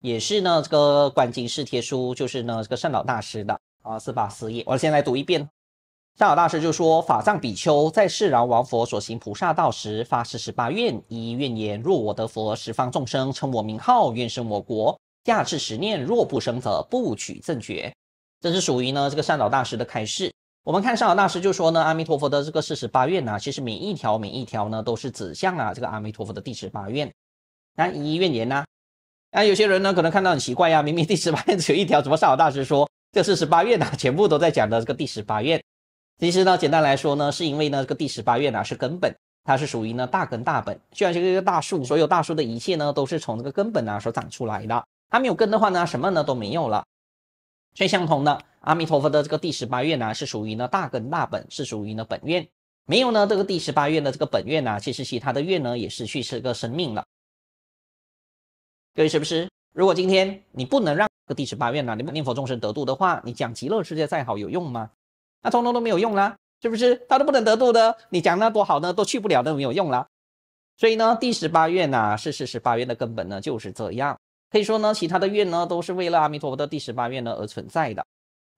也是呢这个《观经释帖书，就是呢这个善导大师的啊四八四页，我先来读一遍。善导大师就说：“法藏比丘在释饶王佛所行菩萨道时，发四十八愿。一愿言：若我得佛，十方众生称我名号，愿生我国。下至十念，若不生者，不取正觉。”这是属于呢这个善导大师的开示。我们看善导大师就说呢，阿弥陀佛的这个四十八愿呢，其实每一条每一条呢，都是指向啊这个阿弥陀佛的第十八愿。那一愿言呢？那有些人呢可能看到很奇怪呀，明明第十八愿 只有一条，怎么善导大师说这四十八愿呢？全部都在讲的这个第十八愿。”其实呢，简单来说呢，是因为呢，这个第十八月呢是根本，它是属于呢大根大本，就像这个大树，所有大树的一切呢都是从这个根本呢所长出来的。它没有根的话呢，什么呢都没有了。以相同的，阿弥陀佛的这个第十八月呢是属于呢大根大本，是属于呢本愿。没有呢这个第十八月的这个本愿呢，其实其他的愿呢也是去失个生命了。各位是不是？如果今天你不能让这个第十八月呢，你念佛众生得度的话，你讲极乐世界再好有用吗？那通通都没有用啦，是不是？他都不能得度的。你讲那多好呢，都去不了都没有用啦。所以呢，第十八愿呢，是四十八愿的根本呢，就是这样。可以说呢，其他的愿呢，都是为了阿弥陀佛的第十八愿呢而存在的。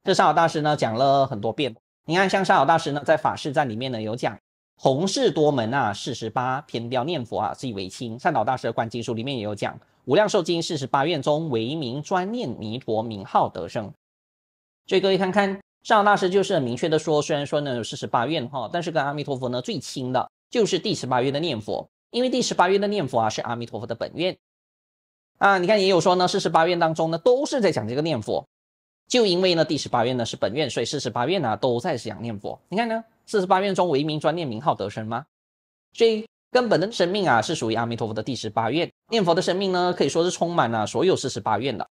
这沙老大师呢，讲了很多遍。你看，像沙老大师呢，在《法事站里面呢，有讲“弘事多门啊，四十八偏标念佛啊，自以为清。善导大师的《观经书里面也有讲：“无量寿经四十八愿中，唯名专念弥陀名号得生。”所以各位看看。上大师就是很明确的说，虽然说呢四十八愿哈，但是跟阿弥陀佛呢最亲的就是第十八愿的念佛，因为第十八愿的念佛啊是阿弥陀佛的本愿啊。你看也有说呢，四十八愿当中呢都是在讲这个念佛，就因为呢第十八愿呢是本愿，所以四十八愿呢都在讲念佛。你看呢，四十八愿中唯名专念名号得生吗？所以根本的生命啊是属于阿弥陀佛的第十八愿念佛的生命呢，可以说是充满了所有四十八愿的。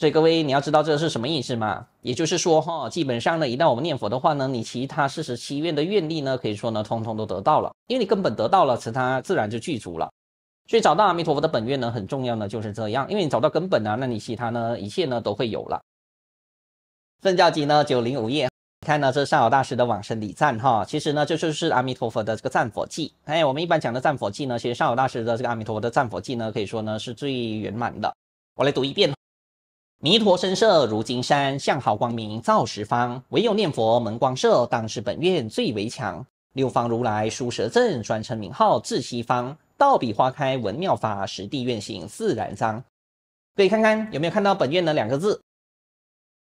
所以各位，你要知道这是什么意思嘛？也就是说，哈，基本上呢，一旦我们念佛的话呢，你其他四十七愿的愿力呢，可以说呢，通通都得到了，因为你根本得到了，其他自然就具足了。所以找到阿弥陀佛的本愿呢，很重要呢，就是这样，因为你找到根本啊，那你其他呢，一切呢，都会有了。《楞教集呢，九零五页，看呢，这是善好大师的往生礼赞哈，其实呢，这就是阿弥陀佛的这个赞佛记。哎，我们一般讲的赞佛记呢，其实善好大师的这个阿弥陀佛的赞佛记呢，可以说呢，是最圆满的。我来读一遍。弥陀身舍如金山，向好光明照十方。唯有念佛门光摄，当是本愿最为强。六方如来书舍正，专称名号至西方。道笔花开闻妙法，实地愿行自然彰。可以看看有没有看到本愿的两个字？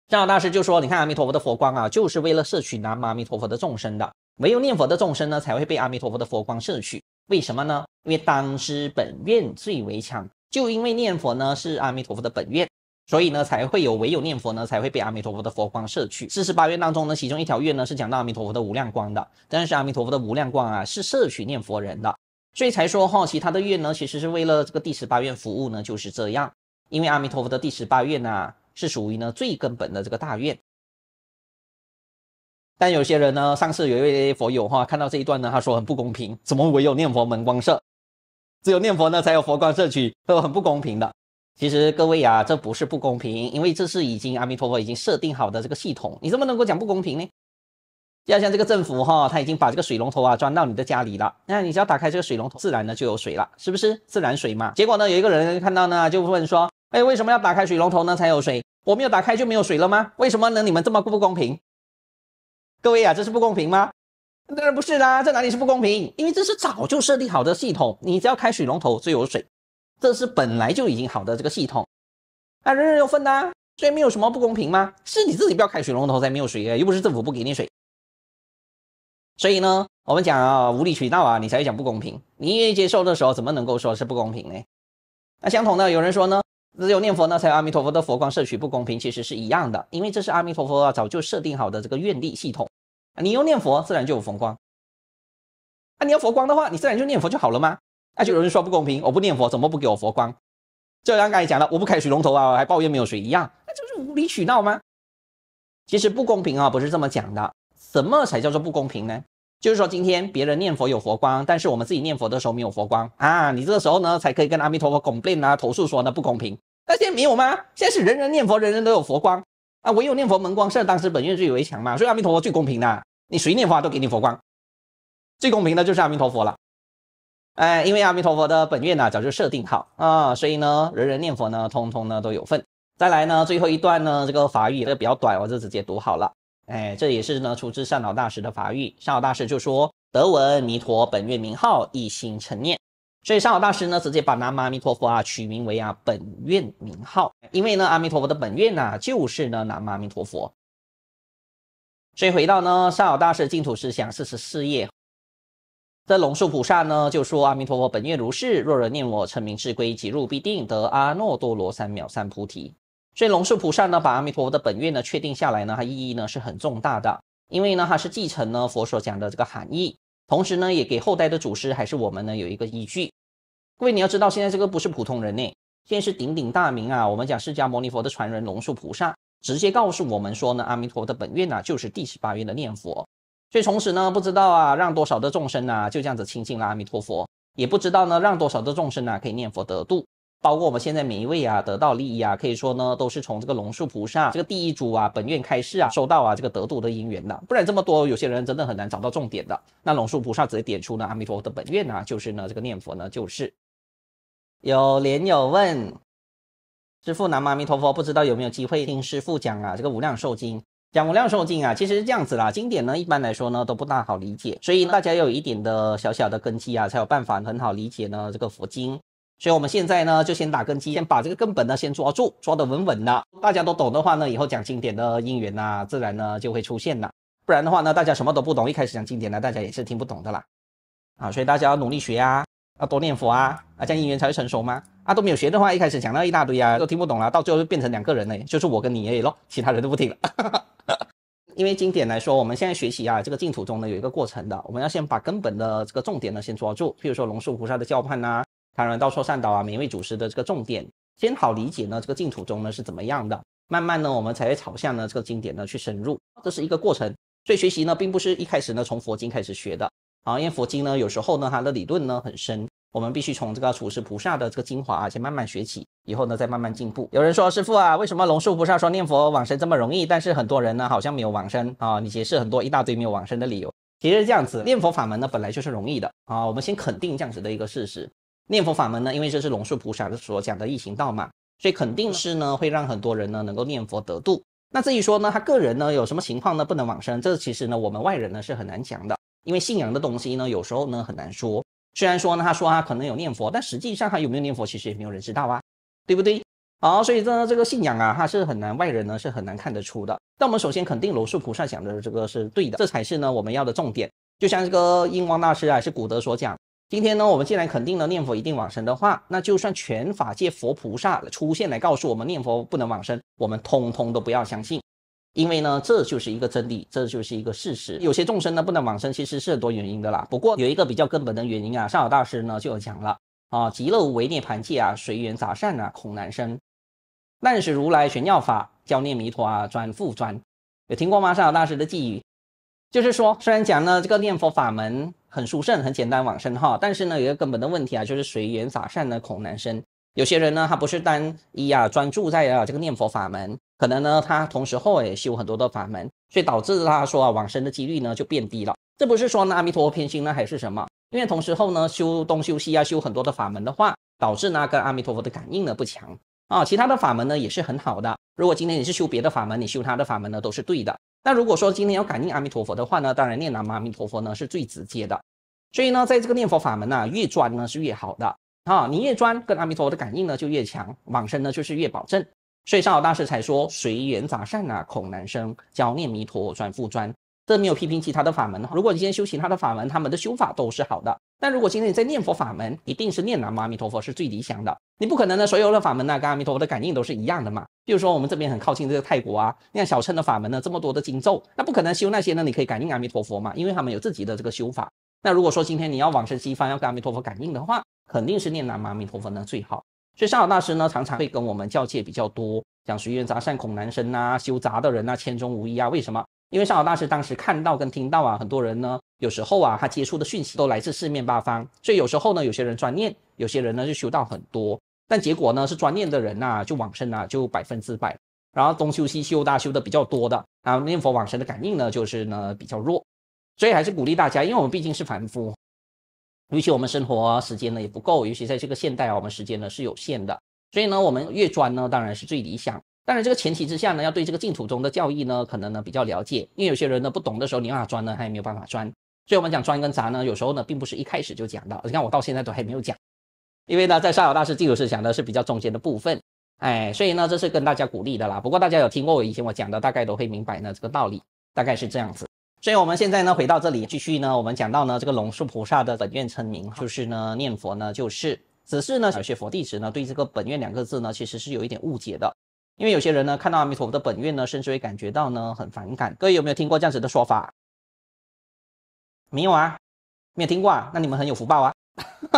赵大师就说：“你看阿弥陀佛的佛光啊，就是为了摄取南无阿弥陀佛的众生的。唯有念佛的众生呢，才会被阿弥陀佛的佛光摄取。为什么呢？因为当时本愿最为强，就因为念佛呢，是阿弥陀佛的本愿。”所以呢，才会有唯有念佛呢，才会被阿弥陀佛的佛光摄取。四十八愿当中呢，其中一条愿呢，是讲到阿弥陀佛的无量光的。但是阿弥陀佛的无量光啊，是摄取念佛人的，所以才说哈，其他的愿呢，其实是为了这个第十八愿服务呢，就是这样。因为阿弥陀佛的第十八愿呢，是属于呢最根本的这个大愿。但有些人呢，上次有一位佛友哈，看到这一段呢，他说很不公平，怎么唯有念佛门光摄，只有念佛呢才有佛光摄取，都很不公平的。其实各位呀，这不是不公平，因为这是已经阿弥陀佛已经设定好的这个系统，你怎么能够讲不公平呢？要像这个政府哈，他已经把这个水龙头啊装到你的家里了，那你只要打开这个水龙头，自然呢就有水了，是不是自然水嘛？结果呢，有一个人看到呢，就问说：，哎，为什么要打开水龙头呢才有水？我没有打开就没有水了吗？为什么呢？你们这么不公平？各位啊，这是不公平吗？当然不是啦，这哪里是不公平？因为这是早就设定好的系统，你只要开水龙头就有水。这是本来就已经好的这个系统，啊，人人有份呐，所以没有什么不公平吗？是你自己不要开水龙头才没有水，又不是政府不给你水。所以呢，我们讲啊，无理取闹啊，你才会讲不公平。你愿意接受的时候，怎么能够说是不公平呢？那相同的，有人说呢，只有念佛呢，才有阿弥陀佛的佛光摄取不公平，其实是一样的，因为这是阿弥陀佛啊早就设定好的这个愿力系统，你用念佛自然就有佛光。啊，你要佛光的话，你自然就念佛就好了吗？那就有人说不公平，我不念佛怎么不给我佛光？就像刚才讲的，我不开水龙头啊，还抱怨没有水一样，那就是无理取闹吗？其实不公平啊，不是这么讲的。什么才叫做不公平呢？就是说今天别人念佛有佛光，但是我们自己念佛的时候没有佛光啊，你这个时候呢才可以跟阿弥陀佛 complain 啊，投诉说那不公平。那现在没有吗？现在是人人念佛，人人都有佛光啊，唯有念佛门光是当时本愿最为强嘛，所以阿弥陀佛最公平的，你谁念佛都给你佛光，最公平的就是阿弥陀佛了。哎，因为阿弥陀佛的本愿呢早就设定好啊，所以呢，人人念佛呢，通通呢都有份。再来呢，最后一段呢，这个法语这个比较短，我就直接读好了。哎，这也是呢出自善导大师的法语。善导大师就说：“德闻弥陀本愿名号，一心成念。”所以善导大师呢，直接把南无阿弥陀佛啊取名为啊本愿名号，因为呢阿弥陀佛的本愿呢就是呢南无阿弥陀佛。所以回到呢善导大师净土思想四十四页。在龙树菩萨呢，就说阿弥陀佛本愿如是，若人念我成名至归，即入必定得阿耨多罗三藐三菩提。所以龙树菩萨呢，把阿弥陀佛的本愿呢确定下来呢，它意义呢是很重大的。因为呢，它是继承呢佛所讲的这个含义，同时呢也给后代的祖师还是我们呢有一个依据。各位你要知道，现在这个不是普通人呢，现在是鼎鼎大名啊。我们讲释迦牟尼佛的传人龙树菩萨，直接告诉我们说呢，阿弥陀佛的本愿呢就是第十八愿的念佛。所以从此呢，不知道啊，让多少的众生啊，就这样子亲近了阿弥陀佛，也不知道呢，让多少的众生啊，可以念佛得度。包括我们现在每一位啊，得到利益啊，可以说呢，都是从这个龙树菩萨这个第一主啊，本愿开示啊，收到啊，这个得度的因缘的。不然这么多有些人真的很难找到重点的。那龙树菩萨直接点出呢，阿弥陀佛的本愿呢，就是呢，这个念佛呢，就是有莲友问，师傅南无阿弥陀佛，不知道有没有机会听师傅讲啊，这个无量寿经。讲无量寿经啊，其实是这样子啦。经典呢，一般来说呢都不大好理解，所以大家要有一点的小小的根基啊，才有办法很好理解呢这个佛经。所以我们现在呢就先打根基，先把这个根本呢先抓住，抓得稳稳的。大家都懂的话呢，以后讲经典的因缘呐，自然呢就会出现了。不然的话呢，大家什么都不懂，一开始讲经典呢，大家也是听不懂的啦。啊，所以大家要努力学啊，要多念佛啊，啊，这样因缘才会成熟嘛。啊，都没有学的话，一开始讲到一大堆啊，都听不懂了，到最后就变成两个人了，就是我跟你而已咯，其他人都不听了。因为经典来说，我们现在学习啊，这个净土中呢有一个过程的，我们要先把根本的这个重点呢先抓住，比如说龙树菩萨的教判呐，当然道说善导啊，一位祖师的这个重点，先好理解呢，这个净土中呢是怎么样的，慢慢呢我们才会朝向呢这个经典呢去深入，这是一个过程，所以学习呢并不是一开始呢从佛经开始学的啊，因为佛经呢有时候呢它的理论呢很深。我们必须从这个处世菩萨的这个精华啊，先慢慢学起，以后呢再慢慢进步。有人说：“师傅啊，为什么龙树菩萨说念佛往生这么容易？但是很多人呢好像没有往生啊。”你解释很多一大堆没有往生的理由。其实是这样子，念佛法门呢本来就是容易的啊。我们先肯定这样子的一个事实。念佛法门呢，因为这是龙树菩萨所讲的易行道嘛，所以肯定是呢会让很多人呢能够念佛得度。那至于说呢，他个人呢有什么情况呢不能往生，这其实呢我们外人呢是很难讲的，因为信仰的东西呢有时候呢很难说。虽然说呢，他说他可能有念佛，但实际上他有没有念佛，其实也没有人知道啊，对不对？好，所以这这个信仰啊，它是很难外人呢是很难看得出的。那我们首先肯定楼树菩萨讲的这个是对的，这才是呢我们要的重点。就像这个印光大师啊，是古德所讲，今天呢，我们既然肯定了念佛一定往生的话，那就算全法界佛菩萨出现来告诉我们念佛不能往生，我们通通都不要相信。因为呢，这就是一个真理，这就是一个事实。有些众生呢不能往生，其实是多原因的啦。不过有一个比较根本的原因啊，善老大师呢就有讲了啊：极乐无为涅槃界啊，随缘杂善啊，恐难生。但使如来玄妙法，教念弥陀啊，转复转。有听过吗？善老大师的寄语，就是说，虽然讲呢这个念佛法门很殊胜、很简单往生哈，但是呢有一个根本的问题啊，就是随缘杂善呢恐难生。有些人呢，他不是单一啊专注在啊这个念佛法门，可能呢他同时后也修很多的法门，所以导致他说啊往生的几率呢就变低了。这不是说呢阿弥陀佛偏心呢，还是什么？因为同时后呢修东修西啊修很多的法门的话，导致呢跟阿弥陀佛的感应呢不强啊。其他的法门呢也是很好的。如果今天你是修别的法门，你修他的法门呢都是对的。那如果说今天要感应阿弥陀佛的话呢，当然念南无阿弥陀佛呢是最直接的。所以呢，在这个念佛法门呢越专呢是越好的。啊，你越专，跟阿弥陀佛的感应呢就越强，往生呢就是越保证。所以上老大师才说：“随缘杂善啊，恐难生。教念弥陀专复专。”这没有批评其他的法门哈。如果你今天修其他的法门，他们的修法都是好的。但如果今天你在念佛法门，一定是念南无阿弥陀佛是最理想的。你不可能呢，所有的法门呢，跟阿弥陀佛的感应都是一样的嘛。比如说我们这边很靠近这个泰国啊，你看小乘的法门呢，这么多的经咒，那不可能修那些呢？你可以感应阿弥陀佛嘛，因为他们有自己的这个修法。那如果说今天你要往生西方，要跟阿弥陀佛感应的话，肯定是念南无阿弥陀佛呢最好，所以上老大师呢常常会跟我们教诫比较多，讲随缘杂善恐难生啊，修杂的人啊千中无一啊，为什么？因为上老大师当时看到跟听到啊，很多人呢有时候啊他接触的讯息都来自四面八方，所以有时候呢有些人专念，有些人呢就修到很多，但结果呢是专念的人呐就往生啊就百分之百，然后东修西修大修的比较多的然后念佛往生的感应呢就是呢比较弱，所以还是鼓励大家，因为我们毕竟是凡夫。尤其我们生活时间呢也不够，尤其在这个现代啊，我们时间呢是有限的，所以呢，我们越专呢当然是最理想，当然，这个前提之下呢，要对这个净土中的教义呢，可能呢比较了解，因为有些人呢不懂的时候，你让他专呢，他也没有办法专。所以我们讲专跟杂呢，有时候呢并不是一开始就讲的，你看我到现在都还没有讲，因为呢，在沙老大师、净土是讲的是比较中间的部分，哎，所以呢，这是跟大家鼓励的啦。不过大家有听过我以前我讲的，大概都会明白呢这个道理，大概是这样子。所以，我们现在呢回到这里，继续呢，我们讲到呢这个龙树菩萨的本愿称名，就是呢念佛呢，就是只是呢有学佛弟子呢对这个“本愿”两个字呢其实是有一点误解的，因为有些人呢看到阿弥陀佛的本愿呢，甚至会感觉到呢很反感。各位有没有听过这样子的说法？没有啊，没有听过啊，那你们很有福报啊。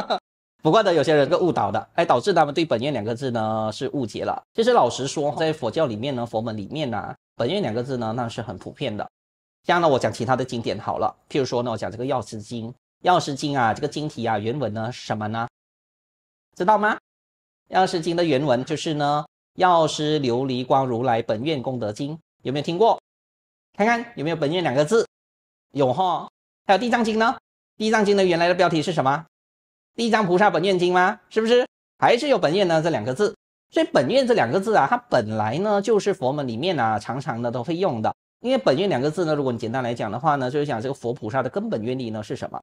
不过呢，有些人被误导的，哎，导致他们对“本愿”两个字呢是误解了。其实老实说，在佛教里面呢，佛门里面呢，“本愿”两个字呢那是很普遍的。这样呢，我讲其他的经典好了。譬如说呢，我讲这个《药师经》，《药师经》啊，这个经题啊，原文呢什么呢？知道吗？《药师经》的原文就是呢，《药师琉璃光如来本愿功德经》，有没有听过？看看有没有“本愿”两个字？有哈。还有《地藏经》呢，《地藏经》的原来的标题是什么？《地藏菩萨本愿经》吗？是不是？还是有“本愿”呢这两个字？所以“本愿”这两个字啊，它本来呢就是佛门里面啊常常的都会用的。因为本愿两个字呢，如果你简单来讲的话呢，就是讲这个佛菩萨的根本愿力呢是什么？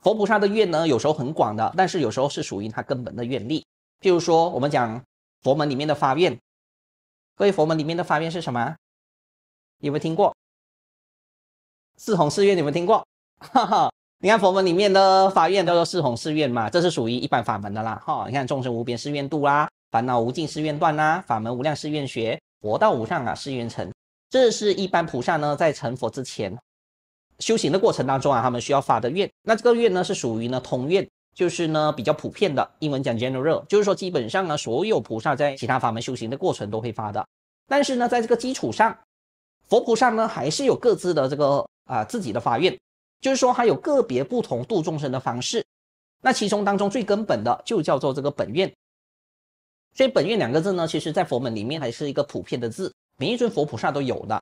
佛菩萨的愿呢，有时候很广的，但是有时候是属于他根本的愿力。譬如说，我们讲佛门里面的发愿，各位佛门里面的发愿是什么？有没有听过四弘誓愿？你们听过？哈哈，你看佛门里面的发愿都是四弘誓愿嘛，这是属于一般法门的啦。哈，你看众生无边誓愿度啦，烦恼无尽誓愿断啦，法门无量誓愿学，佛道无上啊誓愿成。这是一般菩萨呢，在成佛之前修行的过程当中啊，他们需要发的愿。那这个愿呢，是属于呢通愿，就是呢比较普遍的，英文讲 general，就是说基本上呢，所有菩萨在其他法门修行的过程都会发的。但是呢，在这个基础上，佛菩萨呢还是有各自的这个啊自己的发愿，就是说还有个别不同度众生的方式。那其中当中最根本的就叫做这个本愿。所以“本愿”两个字呢，其实在佛门里面还是一个普遍的字。每一尊佛菩萨都有的，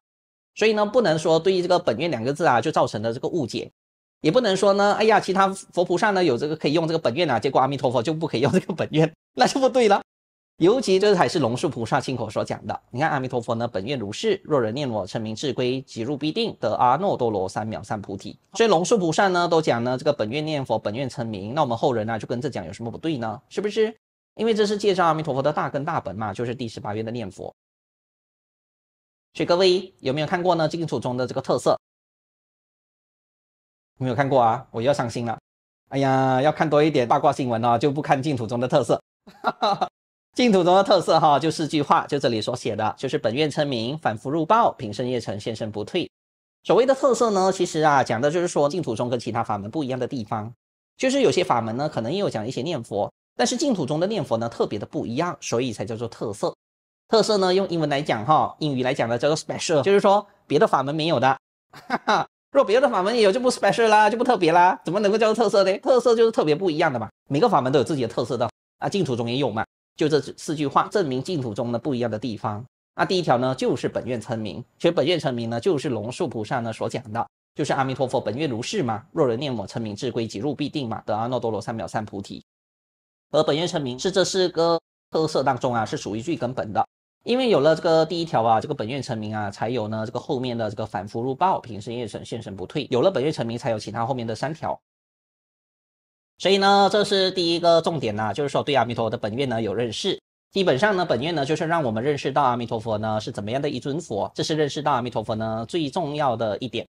所以呢，不能说对于这个本愿两个字啊，就造成了这个误解，也不能说呢，哎呀，其他佛菩萨呢有这个可以用这个本愿啊，结果阿弥陀佛就不可以用这个本愿，那就不对了。尤其这才是龙树菩萨亲口所讲的。你看阿弥陀佛呢，本愿如是，若人念我称名至归，即入必定得阿耨多罗三藐三菩提。所以龙树菩萨呢都讲呢，这个本愿念佛，本愿称名。那我们后人呢，就跟着讲有什么不对呢？是不是？因为这是介绍阿弥陀佛的大根大本嘛，就是第十八愿的念佛。所以各位有没有看过呢？净土中的这个特色，没有看过啊，我又伤心了。哎呀，要看多一点八卦新闻呢，就不看净土中的特色。净 土中的特色哈，就四句话，就这里所写的，就是本愿称名，反复入报，平生业成，现生不退。所谓的特色呢，其实啊，讲的就是说净土中跟其他法门不一样的地方，就是有些法门呢，可能也有讲一些念佛，但是净土中的念佛呢，特别的不一样，所以才叫做特色。特色呢，用英文来讲哈，英语来讲呢叫做 special，就是说别的法门没有的。哈哈，若别的法门也有，就不 special 啦，就不特别啦，怎么能够叫做特色呢？特色就是特别不一样的嘛。每个法门都有自己的特色的啊，净土中也有嘛。就这四句话证明净土中的不一样的地方那第一条呢就是本愿称名，其实本愿称名呢就是龙树菩萨呢所讲的，就是阿弥陀佛本愿如是嘛，若人念我称名至归己入必定嘛得阿耨多罗三藐三菩提。而本愿称名是这四个特色当中啊，是属于最根本的。因为有了这个第一条啊，这个本愿成名啊，才有呢这个后面的这个反复入报，平生业神现神不退。有了本愿成名，才有其他后面的三条。所以呢，这是第一个重点呐，就是说对阿弥陀佛的本愿呢有认识。基本上呢，本愿呢就是让我们认识到阿弥陀佛呢是怎么样的一尊佛，这是认识到阿弥陀佛呢最重要的一点。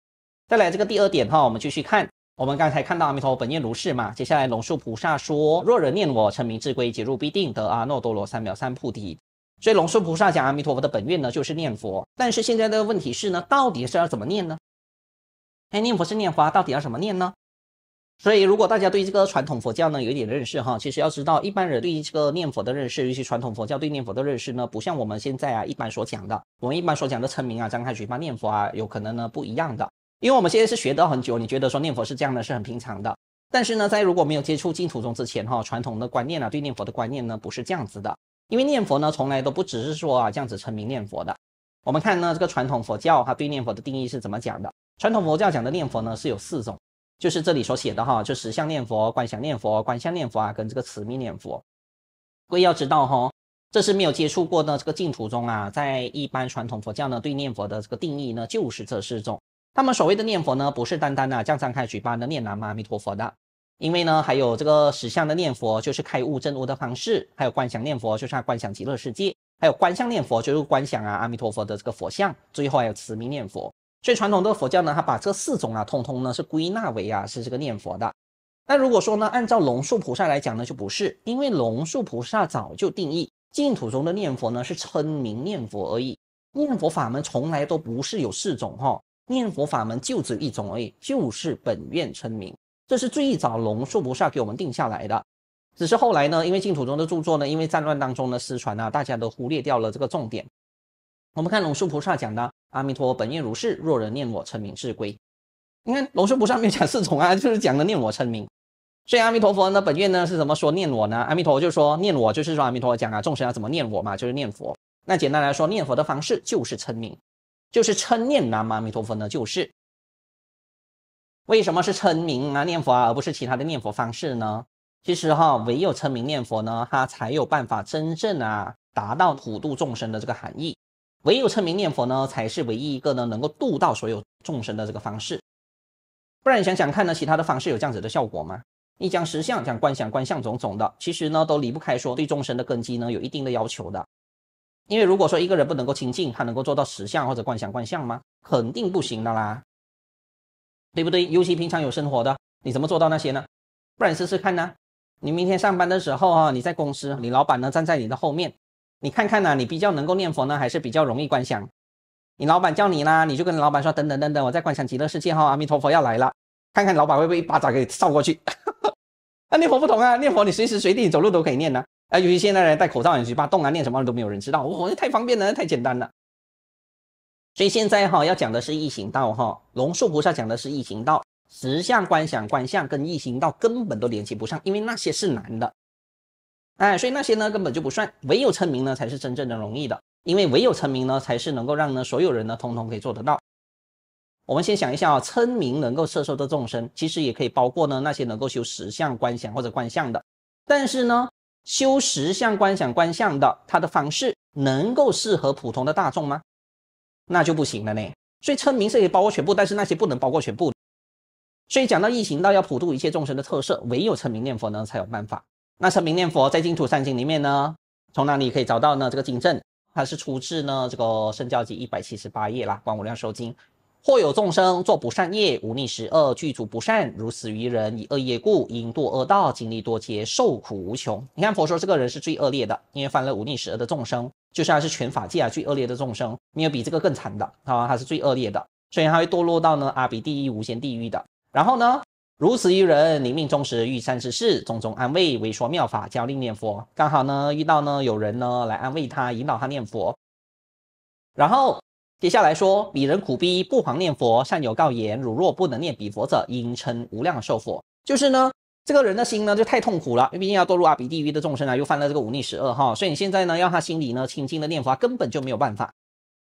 再来这个第二点哈，我们继续看，我们刚才看到阿弥陀佛本愿如是嘛，接下来龙树菩萨说：若人念我成名至归，即入必定得阿耨多罗三藐三菩提。所以龙树菩萨讲阿弥陀佛的本愿呢，就是念佛。但是现在的问题是呢，到底是要怎么念呢？哎，念佛是念花，到底要怎么念呢？所以如果大家对这个传统佛教呢有一点认识哈，其实要知道一般人对于这个念佛的认识，尤其传统佛教对念佛的认识呢，不像我们现在啊一般所讲的，我们一般所讲的称名啊张开嘴巴念佛啊，有可能呢不一样的。因为我们现在是学的很久，你觉得说念佛是这样的，是很平常的。但是呢，在如果没有接触净土宗之前哈，传统的观念啊，对念佛的观念呢不是这样子的。因为念佛呢，从来都不只是说啊这样子称名念佛的。我们看呢，这个传统佛教哈对念佛的定义是怎么讲的？传统佛教讲的念佛呢是有四种，就是这里所写的哈，就实相念佛、观想念佛、观相念佛啊，跟这个慈密念佛。各位要知道哈，这是没有接触过的这个净土中啊，在一般传统佛教呢对念佛的这个定义呢就是这四种。他们所谓的念佛呢不是单单呐像张开嘴巴呢念南无阿弥陀佛的。因为呢，还有这个实相的念佛，就是开悟证悟的方式；还有观想念佛，就是他观想极乐世界；还有观相念佛，就是观想啊阿弥陀佛的这个佛像；最后还有慈名念佛。所以传统的佛教呢，他把这四种啊，通通呢是归纳为啊，是这个念佛的。那如果说呢，按照龙树菩萨来讲呢，就不是，因为龙树菩萨早就定义净土中的念佛呢是称名念佛而已。念佛法门从来都不是有四种哈，念佛法门就只一种而已，就是本愿称名。这是最早龙树菩萨给我们定下来的，只是后来呢，因为净土宗的著作呢，因为战乱当中呢失传啊，大家都忽略掉了这个重点。我们看龙树菩萨讲的“阿弥陀佛，本愿如是，若人念我称名是归”。你看龙树菩萨没有讲四种啊，就是讲的念我称名。所以阿弥陀佛呢本愿呢是怎么说念我呢？阿弥陀佛就说念我就是说阿弥陀佛讲啊众生要怎么念我嘛，就是念佛。那简单来说，念佛的方式就是称名，就是称念南无阿弥陀佛呢，就是。为什么是称名啊念佛啊，而不是其他的念佛方式呢？其实哈，唯有称名念佛呢，它才有办法真正啊达到普度众生的这个含义。唯有称名念佛呢，才是唯一一个呢能够度到所有众生的这个方式。不然想想看呢，其他的方式有这样子的效果吗？你讲实相，讲观想、观相种种的，其实呢都离不开说对众生的根基呢有一定的要求的。因为如果说一个人不能够清净，他能够做到实相或者观想观相吗？肯定不行的啦。对不对？尤其平常有生活的，你怎么做到那些呢？不然试试看呢？你明天上班的时候啊，你在公司，你老板呢站在你的后面，你看看呢，你比较能够念佛呢，还是比较容易观想？你老板叫你啦，你就跟老板说，等等等等，我在观想极乐世界哈，阿弥陀佛要来了，看看老板会不会一巴掌给你扫过去？那 念佛不同啊，念佛你随时随地走路都可以念呢。啊，尤其现在人戴口罩，你去把动啊念什么都没有人知道，我这太方便了，太简单了。所以现在哈要讲的是异行道哈，龙树菩萨讲的是异行道，十相观想观相跟异行道根本都联系不上，因为那些是难的，哎，所以那些呢根本就不算，唯有村民呢才是真正的容易的，因为唯有村民呢才是能够让呢所有人呢通通可以做得到。我们先想一下啊，村民能够摄受的众生，其实也可以包括呢那些能够修十相观想或者观相的，但是呢修十相观想观相的，它的方式能够适合普通的大众吗？那就不行了呢，所以称名是可以包括全部，但是那些不能包括全部。所以讲到一行道要普度一切众生的特色，唯有称名念佛呢才有办法。那称名念佛在净土三经里面呢，从哪里可以找到呢？这个经证它是出自呢这个《圣教集》一百七十八页啦，《观无量寿经》。或有众生作不善业，无逆时恶，具足不善，如死于人，以恶业故，因堕恶道，经历多劫，受苦无穷。你看佛说这个人是最恶劣的，因为犯了无逆时恶的众生。就是他是全法界啊最恶劣的众生，没有比这个更惨的啊，他是最恶劣的，所以他会堕落到呢阿比地狱无间地狱的。然后呢，如此于人，临命终时遇善之事，种种安慰，为说妙法，教令念佛。刚好呢遇到呢有人呢来安慰他，引导他念佛。然后接下来说，彼人苦逼，不妨念佛，善有告言：汝若不能念彼佛者，应称无量寿佛。就是呢。这个人的心呢，就太痛苦了，因为毕竟要堕入阿鼻地狱的众生啊，又犯了这个忤逆十恶哈，所以你现在呢，要他心里呢清净的念佛，根本就没有办法。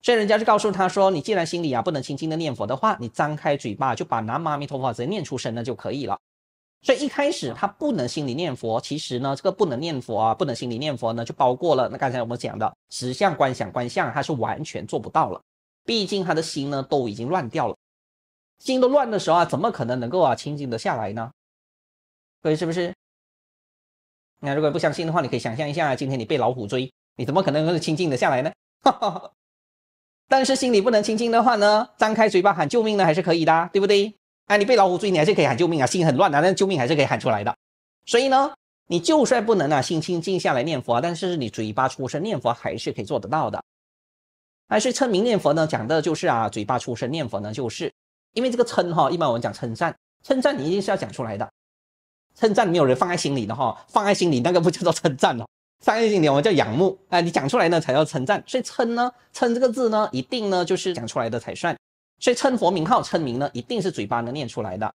所以人家就告诉他说，你既然心里啊不能清净的念佛的话，你张开嘴巴就把南无阿弥陀佛接念出声了就可以了。所以一开始他不能心里念佛，其实呢，这个不能念佛啊，不能心里念佛呢，就包括了那刚才我们讲的十相观想观相，他是完全做不到了，毕竟他的心呢都已经乱掉了，心都乱的时候啊，怎么可能能够啊清净的下来呢？位是不是？那如果不相信的话，你可以想象一下，今天你被老虎追，你怎么可能会清静的下来呢？但是心里不能清静的话呢，张开嘴巴喊救命呢，还是可以的，对不对？啊，你被老虎追，你还是可以喊救命啊，心很乱啊，但救命还是可以喊出来的。所以呢，你就算不能啊心清静下来念佛，但是你嘴巴出声念佛还是可以做得到的。还是称名念佛呢，讲的就是啊嘴巴出声念佛呢，就是因为这个称哈，一般我们讲称赞，称赞你一定是要讲出来的。称赞没有人放在心里的哈，放在心里那个不叫做称赞哦。放在心里我们叫仰慕。哎，你讲出来呢才叫称赞。所以称呢，称这个字呢，一定呢就是讲出来的才算。所以称佛名号、称名呢，一定是嘴巴能念出来的。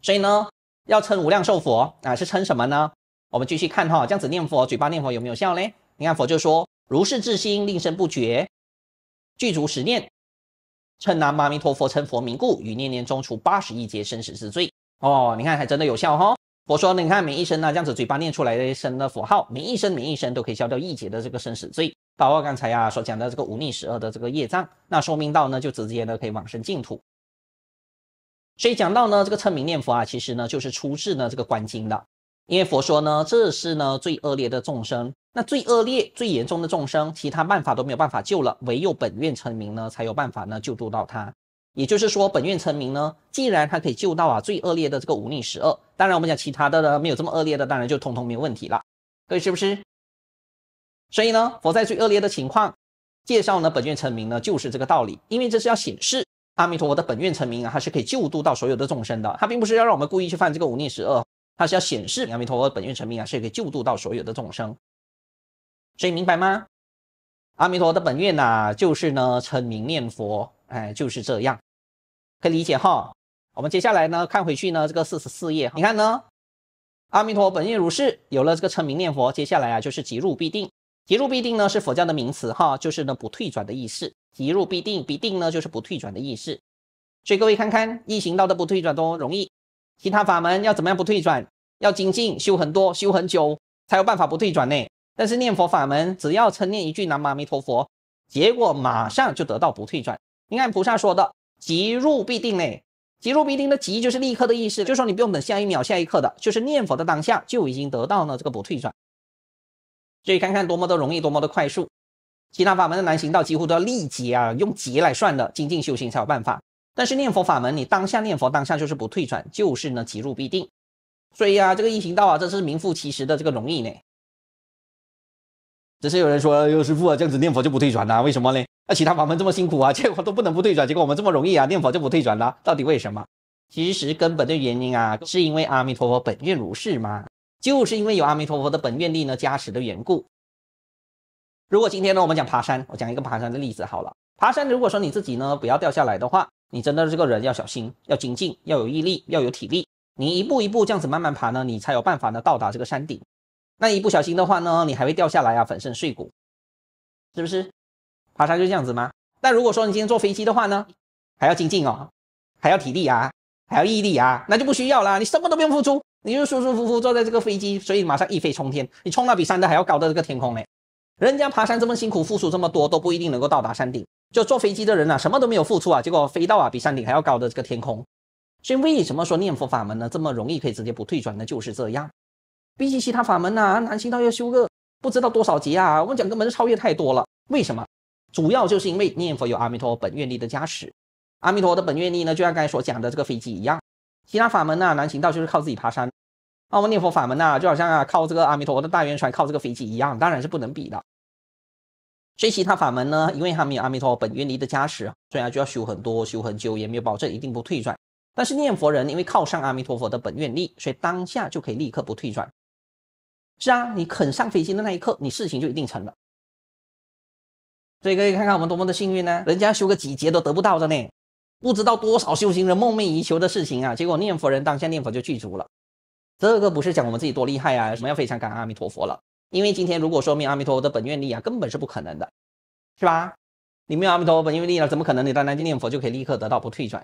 所以呢，要称无量寿佛啊，是称什么呢？我们继续看哈，这样子念佛，嘴巴念佛有没有效嘞？你看佛就说：“如是至心，令身不绝，具足十念，称南无阿弥陀佛，称佛名故，于念念中除八十亿劫生死之罪。”哦，你看还真的有效哈！佛说，你看每一声呢，这样子嘴巴念出来的一声的佛号，每一声每一声都可以消掉一劫的这个生死罪，包括刚才啊所讲到这个五逆十二的这个业障，那说明到呢，就直接呢可以往生净土。所以讲到呢这个称名念佛啊，其实呢就是出自呢这个观经的，因为佛说呢这是呢最恶劣的众生，那最恶劣最严重的众生，其他办法都没有办法救了，唯有本愿称名呢才有办法呢救助到他。也就是说，本愿成名呢，既然他可以救到啊最恶劣的这个五逆十二，当然我们讲其他的呢没有这么恶劣的，当然就通通没有问题了，各位是不是？所以呢，佛在最恶劣的情况介绍呢，本愿成名呢就是这个道理，因为这是要显示阿弥陀佛的本愿成名啊，他是可以救度到所有的众生的，他并不是要让我们故意去犯这个五逆十二，他是要显示阿弥陀佛本愿成名啊是可以救度到所有的众生，所以明白吗？阿弥陀佛的本愿呐就是呢成名念佛，哎就是这样。理解哈，我们接下来呢，看回去呢，这个四十四页，你看呢，阿弥陀本愿如是，有了这个称名念佛，接下来啊，就是即入必定，即入必定呢，是佛教的名词哈，就是呢不退转的意思，即入必定，必定呢就是不退转的意思，所以各位看看，一行道的不退转多容易，其他法门要怎么样不退转，要精进修很多修很久才有办法不退转呢，但是念佛法门，只要称念一句南无阿弥陀佛，结果马上就得到不退转，你看菩萨说的。即入必定嘞，即入必定的即就是立刻的意思，就是说你不用等下一秒、下一刻的，就是念佛的当下就已经得到了这个不退转。所以看看多么的容易，多么的快速，其他法门的难行道几乎都要立即啊，用急来算的精进修行才有办法。但是念佛法门，你当下念佛，当下就是不退转，就是呢即入必定。所以啊，这个易行道啊，这是名副其实的这个容易呢。只是有人说，刘师傅啊，这样子念佛就不退转呐？为什么呢？那其他法门这么辛苦啊，结果都不能不退转，结果我们这么容易啊，念佛就不退转了？到底为什么？其实根本的原因啊，是因为阿弥陀佛本愿如是嘛，就是因为有阿弥陀佛的本愿力呢加持的缘故。如果今天呢，我们讲爬山，我讲一个爬山的例子好了。爬山，如果说你自己呢不要掉下来的话，你真的这个人要小心，要精进，要有毅力，要有体力，你一步一步这样子慢慢爬呢，你才有办法呢到达这个山顶。那一不小心的话呢，你还会掉下来啊，粉身碎骨，是不是？爬山就这样子吗？那如果说你今天坐飞机的话呢，还要精进哦，还要体力啊，还要毅力啊，那就不需要啦，你什么都不用付出，你就舒舒服服坐在这个飞机，所以马上一飞冲天，你冲到比山的还要高的这个天空嘞。人家爬山这么辛苦，付出这么多都不一定能够到达山顶，就坐飞机的人啊，什么都没有付出啊，结果飞到啊比山顶还要高的这个天空。所以为什么说念佛法门呢，这么容易可以直接不退转呢？就是这样。比起其他法门呐，南行道要修个不知道多少劫啊！我们讲根本是超越太多了。为什么？主要就是因为念佛有阿弥陀佛本愿力的加持。阿弥陀佛的本愿力呢，就像刚才所讲的这个飞机一样。其他法门呐，南行道就是靠自己爬山。那我们念佛法门呐，就好像啊靠这个阿弥陀佛的大圆船，靠这个飞机一样，当然是不能比的。所以其他法门呢，因为没有阿弥陀佛本愿力的加持，所以就要修很多修很久，也没有保证一定不退转。但是念佛人因为靠上阿弥陀佛的本愿力，所以当下就可以立刻不退转。是啊，你肯上飞机的那一刻，你事情就一定成了。所以可以看看我们多么的幸运呢？人家修个几劫都得不到的呢，不知道多少修行人梦寐以求的事情啊！结果念佛人当下念佛就具足了。这个不是讲我们自己多厉害啊，有什么要非常感恩阿弥陀佛了。因为今天如果说没有阿弥陀佛的本愿力啊，根本是不可能的，是吧？你没有阿弥陀佛本愿力了，怎么可能你到南京念佛就可以立刻得到不退转？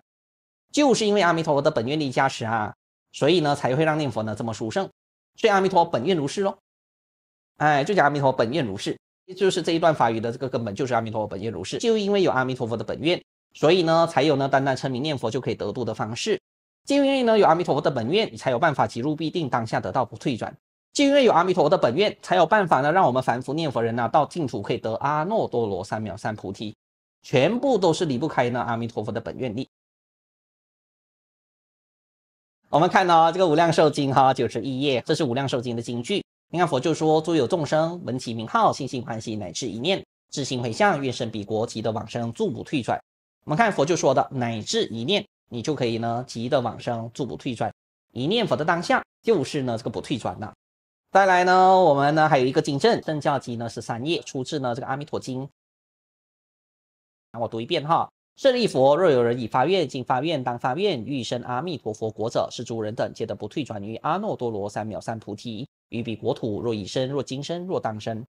就是因为阿弥陀佛的本愿力加持啊，所以呢才会让念佛呢这么殊胜。所以阿弥陀本愿如是喽，哎，就讲阿弥陀本愿如是，也就是这一段法语的这个根本就是阿弥陀佛本愿如是。就因为有阿弥陀佛的本愿，所以呢才有呢单单称名念佛就可以得度的方式。就因为呢有阿弥陀佛的本愿，你才有办法即入必定当下得到不退转。就因为有阿弥陀佛的本愿，才有办法呢让我们凡夫念佛人呢，到净土可以得阿耨多罗三藐三菩提，全部都是离不开呢阿弥陀佛的本愿力。我们看到这个《无量寿经》哈，九十一页，这是《无量寿经》的经句。你看佛就说，诸有众生闻其名号，心性欢喜，乃至一念至心回向愿生彼国，即得往生，住不退转。我们看佛就说的，乃至一念，你就可以呢，即得往生，住不退转。一念佛的当下，就是呢这个不退转呐。再来呢，我们呢还有一个经证，正教集呢是三页，出自呢这个《阿弥陀经》。我读一遍哈。舍利佛，若有人以发愿、进发愿、当发愿，欲生阿弥陀佛国者，是诸人等皆得不退转于阿耨多罗三藐三菩提。于彼国土，若以身、若今生、若当生。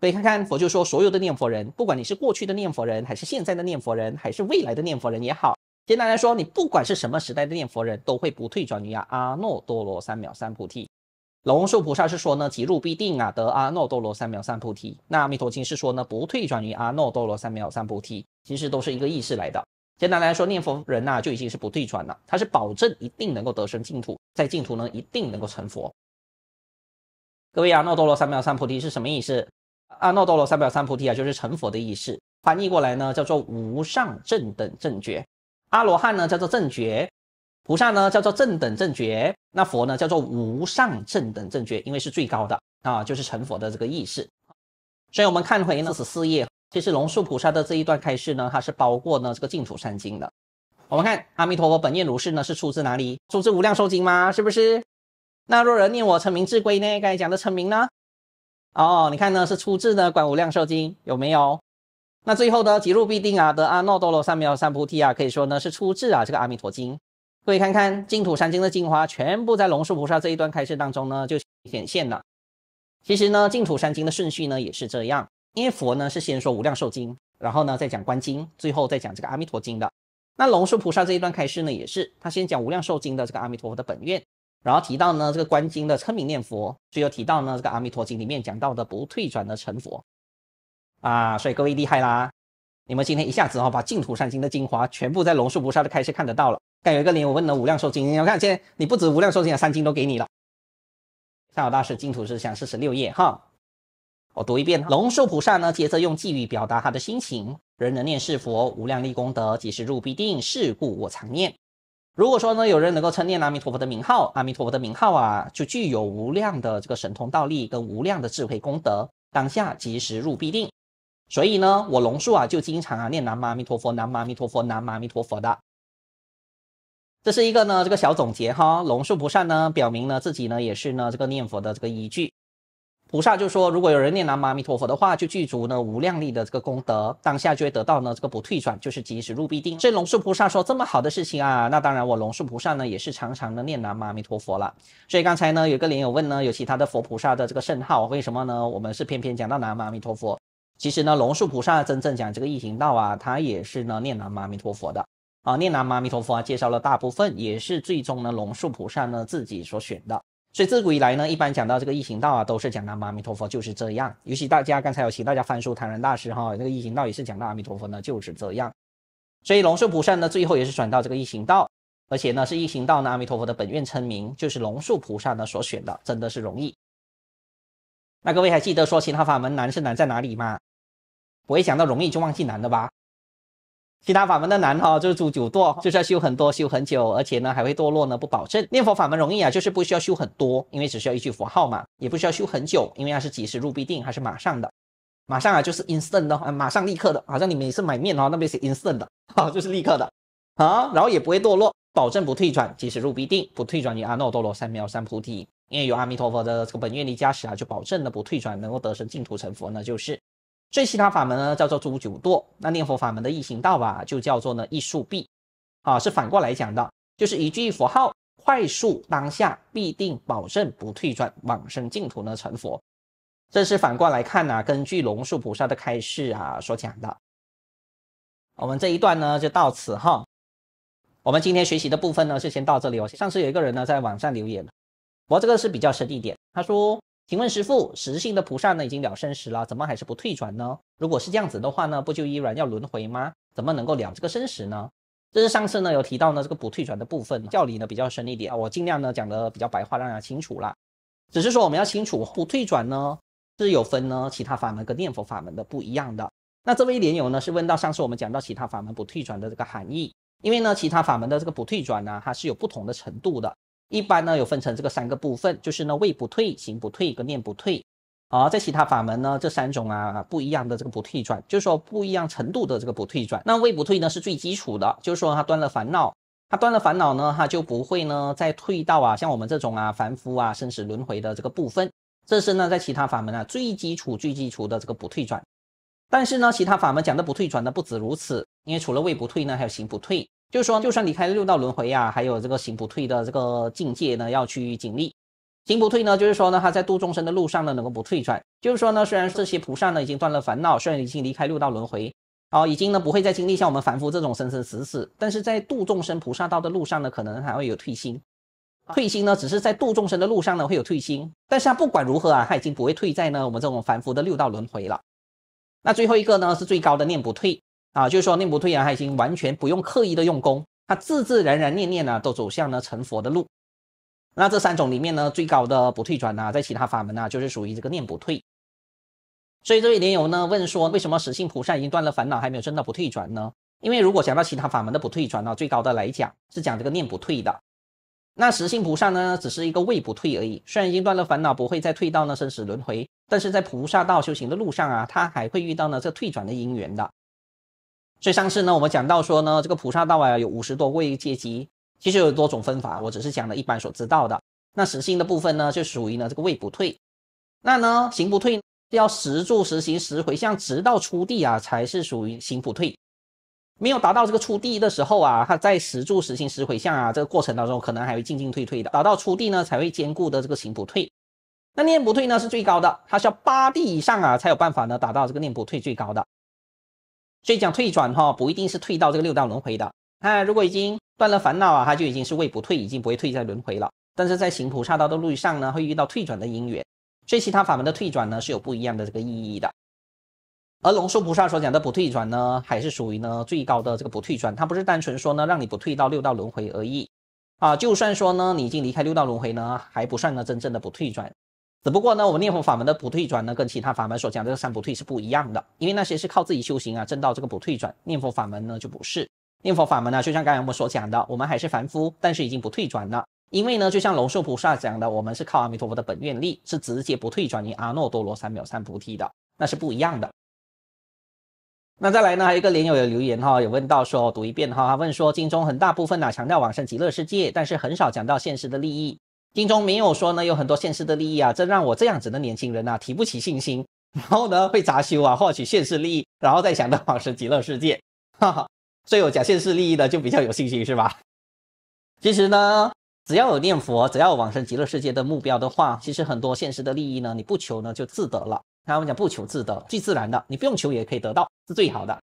可以看看佛就说，所有的念佛人，不管你是过去的念佛人，还是现在的念佛人，还是未来的念佛人也好，简单来说，你不管是什么时代的念佛人，都会不退转于阿耨多罗三藐三菩提。龙树菩萨是说呢，即入必定啊得阿耨多罗三藐三菩提。那阿弥陀经是说呢，不退转于阿耨多罗三藐三菩提。其实都是一个意思来的。简单来说，念佛人呐就已经是不退转了，他是保证一定能够得生净土，在净土呢一定能够成佛。各位啊，阿耨多罗三藐三菩提是什么意思？阿耨多罗三藐三菩提啊，就是成佛的意思。翻译过来呢，叫做无上正等正觉。阿罗汉呢叫做正觉，菩萨呢叫做正等正觉，那佛呢叫做无上正等正觉，因为是最高的啊，就是成佛的这个意思。所以我们看回呢，十四页。其实龙树菩萨的这一段开示呢，它是包括呢这个净土三经的。我们看阿弥陀佛本愿如是呢，是出自哪里？出自无量寿经吗？是不是？那若人念我成名智归呢？刚才讲的成名呢？哦，你看呢是出自呢观无量寿经有没有？那最后的极乐必定啊得阿耨多罗三藐三菩提啊，可以说呢是出自啊这个阿弥陀经。各位看看净土三经的精华全部在龙树菩萨这一段开示当中呢就显现了。其实呢净土三经的顺序呢也是这样。因为佛呢是先说无量寿经，然后呢再讲观经，最后再讲这个阿弥陀经的。那龙树菩萨这一段开示呢，也是他先讲无量寿经的这个阿弥陀佛的本愿，然后提到呢这个观经的称名念佛，最后提到呢这个阿弥陀经里面讲到的不退转的成佛。啊，所以各位厉害啦，你们今天一下子哈把净土三经的精华全部在龙树菩萨的开示看得到了。刚有一个连我问了无量寿经，要看现在你不止无量寿经三经都给你了。善友大师净土是想四十六页哈。我读一遍龙树菩萨呢，接着用寄语表达他的心情：人能念是佛，无量力功德，即是入必定。是故我常念。如果说呢，有人能够称念阿弥陀佛的名号，阿弥陀佛的名号啊，就具有无量的这个神通道力跟无量的智慧功德，当下即时入必定。所以呢，我龙树啊，就经常啊念南无阿弥陀佛，南无阿弥陀佛，南无阿弥陀佛的。这是一个呢，这个小总结哈。龙树菩萨呢，表明了自己呢，也是呢，这个念佛的这个依据。菩萨就说：“如果有人念南无阿弥陀佛的话，就具足呢无量力的这个功德，当下就会得到呢这个不退转，就是及时入必定。”这龙树菩萨说：“ 这么好的事情啊，那当然我龙树菩萨呢也是常常的念南无阿弥陀佛了。”所以刚才呢有个莲友问呢，有其他的佛菩萨的这个圣号为什么呢？我们是偏偏讲到南无阿弥陀佛。其实呢龙树菩萨真正讲这个一行道啊，他也是呢念南无阿弥陀佛的啊，念南无阿弥陀佛啊，介绍了大部分也是最终呢龙树菩萨呢自己所选的。所以自古以来呢，一般讲到这个一行道啊，都是讲到阿弥陀佛就是这样。尤其大家刚才有请大家翻书，唐然大师哈，那个一行道也是讲到阿弥陀佛呢就是这样。所以龙树菩萨呢最后也是转到这个一行道，而且呢是一行道呢阿弥陀佛的本愿称名，就是龙树菩萨呢所选的，真的是容易。那各位还记得说其他法门难是难在哪里吗？不会讲到容易就忘记难的吧？其他法门的难哈，就是住久堕，就是要修很多，修很久，而且呢还会堕落呢，不保证。念佛法门容易啊，就是不需要修很多，因为只需要一句佛号嘛，也不需要修很久，因为它是即时入必定，还是马上的，马上啊就是 instant 的，马上立刻的，好像你每次买面哦，那边写 instant 的，好 就是立刻的，好，然后也不会堕落，保证不退转，即时入必定，不退转于阿耨多罗三藐三菩提，因为有阿弥陀佛的这个本愿力加持啊，就保证了不退转，能够得生净土成佛，呢，就是。最其他法门呢，叫做诸九堕，那念佛法门的易行道吧，就叫做呢一速必，啊，是反过来讲的，就是一句佛号，快速当下必定保证不退转，往生净土呢成佛。这是反过来看呢，根据龙树菩萨的开示啊所讲的。我们这一段呢就到此哈，我们今天学习的部分呢是先到这里。哦。上次有一个人呢在网上留言我这个是比较深一点，他说。请问师傅，实性的菩萨呢已经了生时了，怎么还是不退转呢？如果是这样子的话呢，不就依然要轮回吗？怎么能够了这个生时呢？这是上次呢有提到呢这个不退转的部分，教理呢比较深一点，我尽量呢讲的比较白话，让大家清楚了。只是说我们要清楚，不退转呢是有分呢，其他法门跟念佛法门的不一样的。那这位莲友呢是问到上次我们讲到其他法门不退转的这个含义，因为呢其他法门的这个不退转呢它是有不同的程度的。一般呢，有分成这个三个部分，就是呢，位不退、行不退跟念不退。啊，在其他法门呢，这三种啊不一样的这个不退转，就是说不一样程度的这个不退转。那位不退呢是最基础的，就是说他断了烦恼，他断了烦恼呢，他就不会呢再退到啊像我们这种啊凡夫啊生死轮回的这个部分。这是呢在其他法门啊最基础最基础的这个不退转。但是呢，其他法门讲的不退转呢不止如此，因为除了位不退呢，还有行不退。就是说，就算离开六道轮回呀，还有这个行不退的这个境界呢，要去经历。行不退呢，就是说呢，他在度众生的路上呢，能够不退转。就是说呢，虽然这些菩萨呢已经断了烦恼，虽然已经离开六道轮回，哦，已经呢不会再经历像我们凡夫这种生生死死，但是在度众生菩萨道的路上呢，可能还会有退心。退心呢，只是在度众生的路上呢会有退心，但是他不管如何啊，他已经不会退在呢我们这种凡夫的六道轮回了。那最后一个呢，是最高的念不退。啊，就是说念不退啊，他已经完全不用刻意的用功，他自自然然念念呢都走向了成佛的路。那这三种里面呢最高的不退转呢，在其他法门呢就是属于这个念不退。所以这位莲友呢问说，为什么实性菩萨已经断了烦恼，还没有真的不退转呢？因为如果讲到其他法门的不退转呢，最高的来讲是讲这个念不退的。那实性菩萨呢，只是一个未不退而已。虽然已经断了烦恼，不会再退到那生死轮回，但是在菩萨道修行的路上啊，他还会遇到呢这退转的因缘的。所以上次呢，我们讲到说呢，这个菩萨道啊，有五十多位阶级，其实有多种分法，我只是讲了一般所知道的。那实心的部分呢，就属于呢这个位不退。那呢行不退要实住实行实回向，直到出地啊，才是属于行不退。没有达到这个出地的时候啊，他在实住实行实回向啊这个过程当中，可能还会进进退退的。达到出地呢，才会坚固的这个行不退。那念不退呢是最高的，它是要八地以上啊，才有办法呢达到这个念不退最高的。所以讲退转哈，不一定是退到这个六道轮回的。哎，如果已经断了烦恼啊，他就已经是未不退，已经不会退在轮回了。但是在行菩萨道的路上呢，会遇到退转的因缘，所以其他法门的退转呢，是有不一样的这个意义的。而龙树菩萨所讲的不退转呢，还是属于呢最高的这个不退转，它不是单纯说呢让你不退到六道轮回而已。啊，就算说呢你已经离开六道轮回呢，还不算呢真正的不退转。只不过呢，我们念佛法门的不退转呢，跟其他法门所讲的三不退是不一样的，因为那些是靠自己修行啊，证到这个不退转。念佛法门呢就不是，念佛法门呢，就像刚才我们所讲的，我们还是凡夫，但是已经不退转了。因为呢，就像龙树菩萨讲的，我们是靠阿弥陀佛的本愿力，是直接不退转于阿耨多罗三藐三菩提的，那是不一样的。那再来呢，还有一个莲友的留言哈，有问到说，读一遍哈，他问说，经中很大部分呢强调往生极乐世界，但是很少讲到现实的利益。经中没有说呢，有很多现实的利益啊，这让我这样子的年轻人啊提不起信心，然后呢会杂修啊，获取现实利益，然后再想到往生极乐世界。哈哈，所以有假现实利益的就比较有信心是吧？其实呢，只要有念佛，只要有往生极乐世界的目标的话，其实很多现实的利益呢，你不求呢就自得了。他们讲不求自得，最自然的，你不用求也可以得到，是最好的。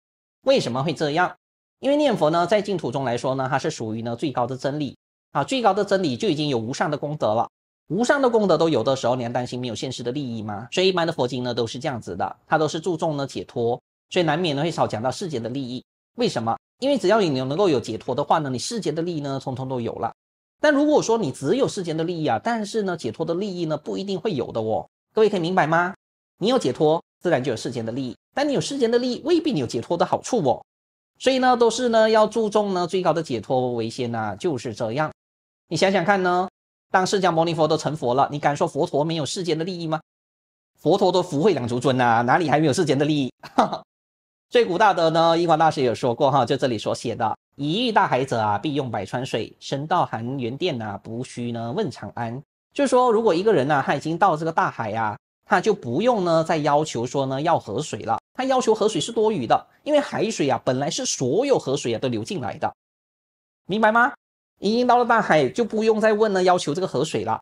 为什么会这样？因为念佛呢，在净土中来说呢，它是属于呢最高的真理。啊，最高的真理就已经有无上的功德了。无上的功德都有的时候，你还担心没有现实的利益吗？所以一般的佛经呢都是这样子的，它都是注重呢解脱，所以难免呢会少讲到世间的利益。为什么？因为只要你能够有解脱的话呢，你世间的利益呢通通都有了。但如果说你只有世间的利益啊，但是呢解脱的利益呢不一定会有的哦。各位可以明白吗？你有解脱，自然就有世间的利益；但你有世间的利益，未必你有解脱的好处哦。所以呢，都是呢要注重呢最高的解脱为先啊，就是这样。你想想看呢，当释迦牟尼佛都成佛了，你敢说佛陀没有世间的利益吗？佛陀都福慧两足尊呐，哪里还没有世间的利益？最古大的呢，印光大师有说过哈，就这里所写的：“一遇大海者啊，必用百川水；身到含元殿呐，不须呢问长安。”就是说，如果一个人呐，他已经到这个大海呀，他就不用呢再要求说呢要河水了，他要求河水是多余的，因为海水啊本来是所有河水啊都流进来的，明白吗？已经到了大海，就不用再问了，要求这个河水了。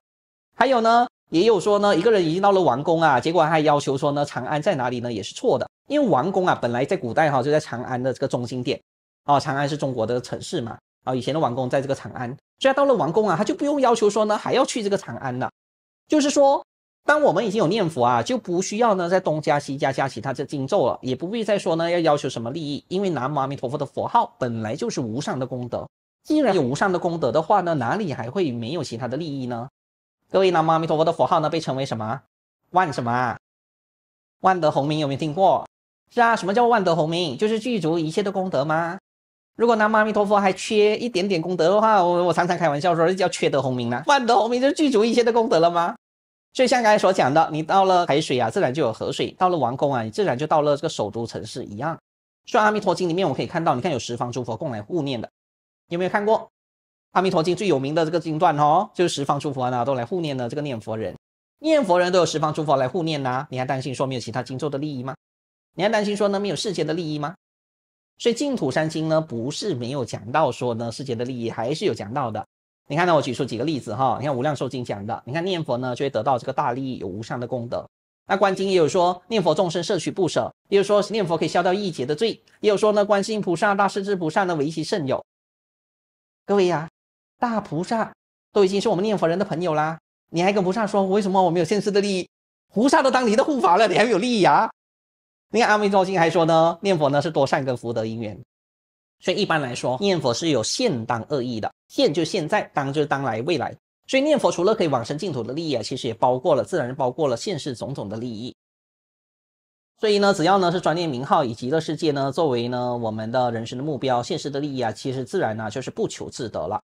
还有呢，也有说呢，一个人已经到了王宫啊，结果还要求说呢，长安在哪里呢？也是错的，因为王宫啊，本来在古代哈就在长安的这个中心点啊，长安是中国的城市嘛啊，以前的王宫在这个长安，所以到了王宫啊，他就不用要求说呢，还要去这个长安了。就是说，当我们已经有念佛啊，就不需要呢，在东加西加加其他这经咒了，也不必再说呢，要要求什么利益，因为南无阿弥陀佛的佛号本来就是无上的功德。既然有无上的功德的话呢，哪里还会没有其他的利益呢？各位，南无阿弥陀佛的佛号呢，被称为什么？万什么？万德洪明有没有听过？是啊，什么叫万德洪明？就是具足一切的功德吗？如果南无阿弥陀佛还缺一点点功德的话，我我常常开玩笑说，这叫缺德洪明呢。万德洪明就是具足一切的功德了吗？所以像刚才所讲的，你到了海水啊，自然就有河水；到了王宫啊，你自然就到了这个首都城市一样。所以阿弥陀经里面，我们可以看到，你看有十方诸佛共来护念的。有没有看过《阿弥陀经》最有名的这个经段哦？就是十方诸佛呢都来护念的这个念佛人，念佛人都有十方诸佛来护念呐。你还担心说没有其他经咒的利益吗？你还担心说呢没有世界的利益吗？所以净土三经呢不是没有讲到说呢世界的利益，还是有讲到的。你看呢，我举出几个例子哈。你看《无量寿经》讲的，你看念佛呢就会得到这个大利益，有无上的功德。那《观经》也有说念佛众生摄取不舍，也有说念佛可以消掉一劫的罪，也有说呢观世音菩萨、大势至菩萨呢为其甚有。各位呀，大菩萨都已经是我们念佛人的朋友啦，你还跟菩萨说为什么我没有现世的利益？菩萨都当你的护法了，你还有利益呀？你看《阿弥陀经》还说呢，念佛呢是多善根福德因缘，所以一般来说念佛是有现当恶意的，现就现在，当就当来未来，所以念佛除了可以往生净土的利益啊，其实也包括了，自然包括了现世种种的利益。所以呢，只要呢是专业名号以及乐世界呢，作为呢我们的人生的目标、现实的利益啊，其实自然呢就是不求自得了。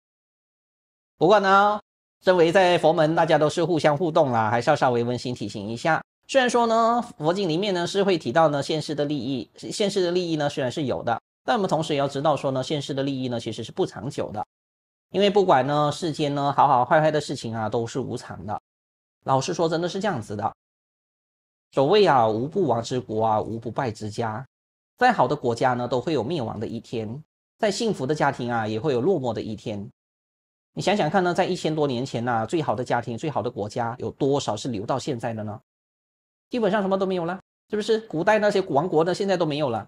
不过呢，身为在佛门，大家都是互相互动啦，还是要稍微温馨提醒一下。虽然说呢，佛经里面呢是会提到呢现实的利益，现实的利益呢虽然是有的，但我们同时也要知道说呢，现实的利益呢其实是不长久的，因为不管呢世间呢好好坏坏的事情啊都是无常的。老实说，真的是这样子的。所谓啊，无不亡之国啊，无不败之家。再好的国家呢，都会有灭亡的一天；再幸福的家庭啊，也会有落寞的一天。你想想看呢，在一千多年前呢，最好的家庭、最好的国家，有多少是留到现在的呢？基本上什么都没有了，是不是？古代那些王国呢，现在都没有了。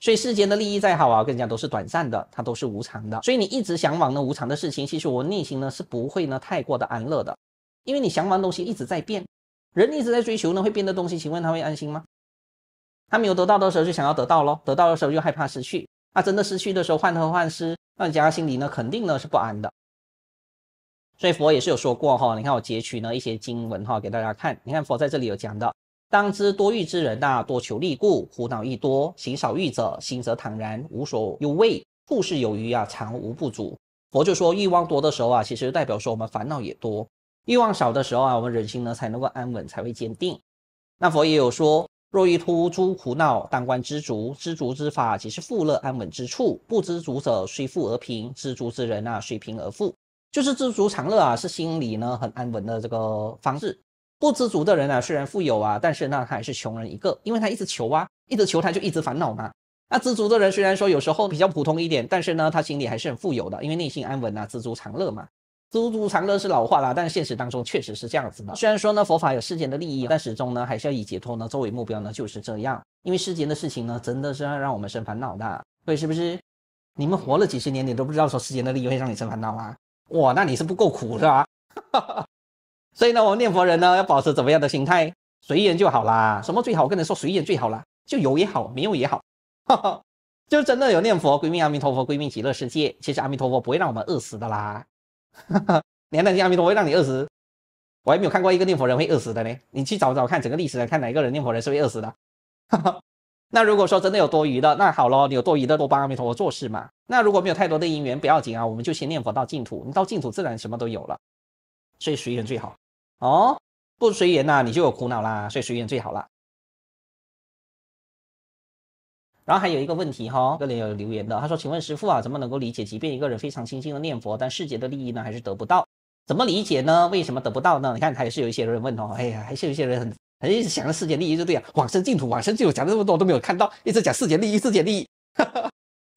所以世间的利益再好啊，更加都是短暂的，它都是无常的。所以你一直向往那无常的事情，其实我内心呢是不会呢太过的安乐的，因为你想往东西一直在变。人一直在追求呢，会变的东西，请问他会安心吗？他没有得到的时候就想要得到咯，得到的时候又害怕失去，他真的失去的时候患得患失，那人家心里呢肯定呢是不安的。所以佛也是有说过哈，你看我截取呢一些经文哈给大家看，你看佛在这里有讲的，当知多欲之人呐，多求利故，苦恼亦多；行少欲者，心则坦然，无所忧畏，富士有余啊，常无不足。佛就说，欲望多的时候啊，其实代表说我们烦恼也多。欲望少的时候啊，我们人心呢才能够安稳，才会坚定。那佛也有说：若欲突诸苦恼，当观知足。知足之法，即是富乐安稳之处。不知足者，虽富而贫；知足之人啊，虽贫而富。就是知足常乐啊，是心里呢很安稳的这个方式。不知足的人啊，虽然富有啊，但是呢，他还是穷人一个，因为他一直求啊，一直求，他就一直烦恼嘛。那知足的人虽然说有时候比较普通一点，但是呢，他心里还是很富有的，因为内心安稳啊，知足常乐嘛。知足常乐是老话啦，但是现实当中确实是这样子的。虽然说呢，佛法有世间的利益，但始终呢还是要以解脱呢作为目标呢，就是这样。因为世间的事情呢，真的是让我们生烦恼的，对是不是？你们活了几十年，你都不知道说世间的利益会让你生烦恼吗？哇，那你是不够苦是吧？所以呢，我们念佛人呢要保持怎么样的心态？随缘就好啦。什么最好？我跟你说，随缘最好啦，就有也好，没有也好，就真的有念佛，归命阿弥陀佛，归命极乐世界。其实阿弥陀佛不会让我们饿死的啦。哈哈，你念经阿弥陀佛让你饿死，我还没有看过一个念佛人会饿死的呢。你去找找看，整个历史看哪一个人念佛人是会饿死的。哈哈，那如果说真的有多余的，那好咯，你有多余的多帮阿弥陀佛做事嘛。那如果没有太多的因缘，不要紧啊，我们就先念佛到净土，你到净土自然什么都有了。所以随缘最好哦，不随缘呐，你就有苦恼啦。所以随缘最好啦。然后还有一个问题哈，这里有留言的，他说：“请问师傅啊，怎么能够理解，即便一个人非常清心的念佛，但世间的利益呢，还是得不到？怎么理解呢？为什么得不到呢？你看，还是有一些人问哦，哎呀，还是有一些人很，一直想着世界利益就对啊，往生净土，往生净土，讲这么多都没有看到，一直讲世界利益，世界利益，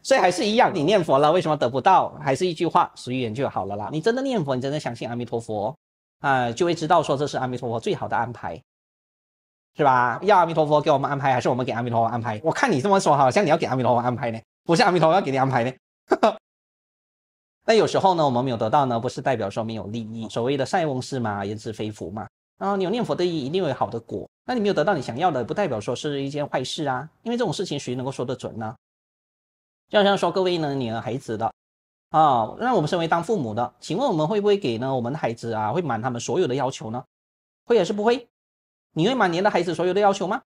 所以还是一样，你念佛了，为什么得不到？还是一句话，随缘就好了啦。你真的念佛，你真的相信阿弥陀佛，啊，就会知道说这是阿弥陀佛最好的安排。”是吧？要阿弥陀佛给我们安排，还是我们给阿弥陀佛安排？我看你这么说，好像你要给阿弥陀佛安排呢，不是阿弥陀佛要给你安排呢？那有时候呢，我们没有得到呢，不是代表说没有利益。所谓的塞翁失马，焉知非福嘛？啊，你有念佛的意，一定有好的果。那你没有得到你想要的，不代表说是一件坏事啊。因为这种事情，谁能够说得准呢？就像说各位呢，你的孩子的啊，那我们身为当父母的，请问我们会不会给呢？我们的孩子啊，会满他们所有的要求呢？会还是不会？你会满年的孩子所有的要求吗？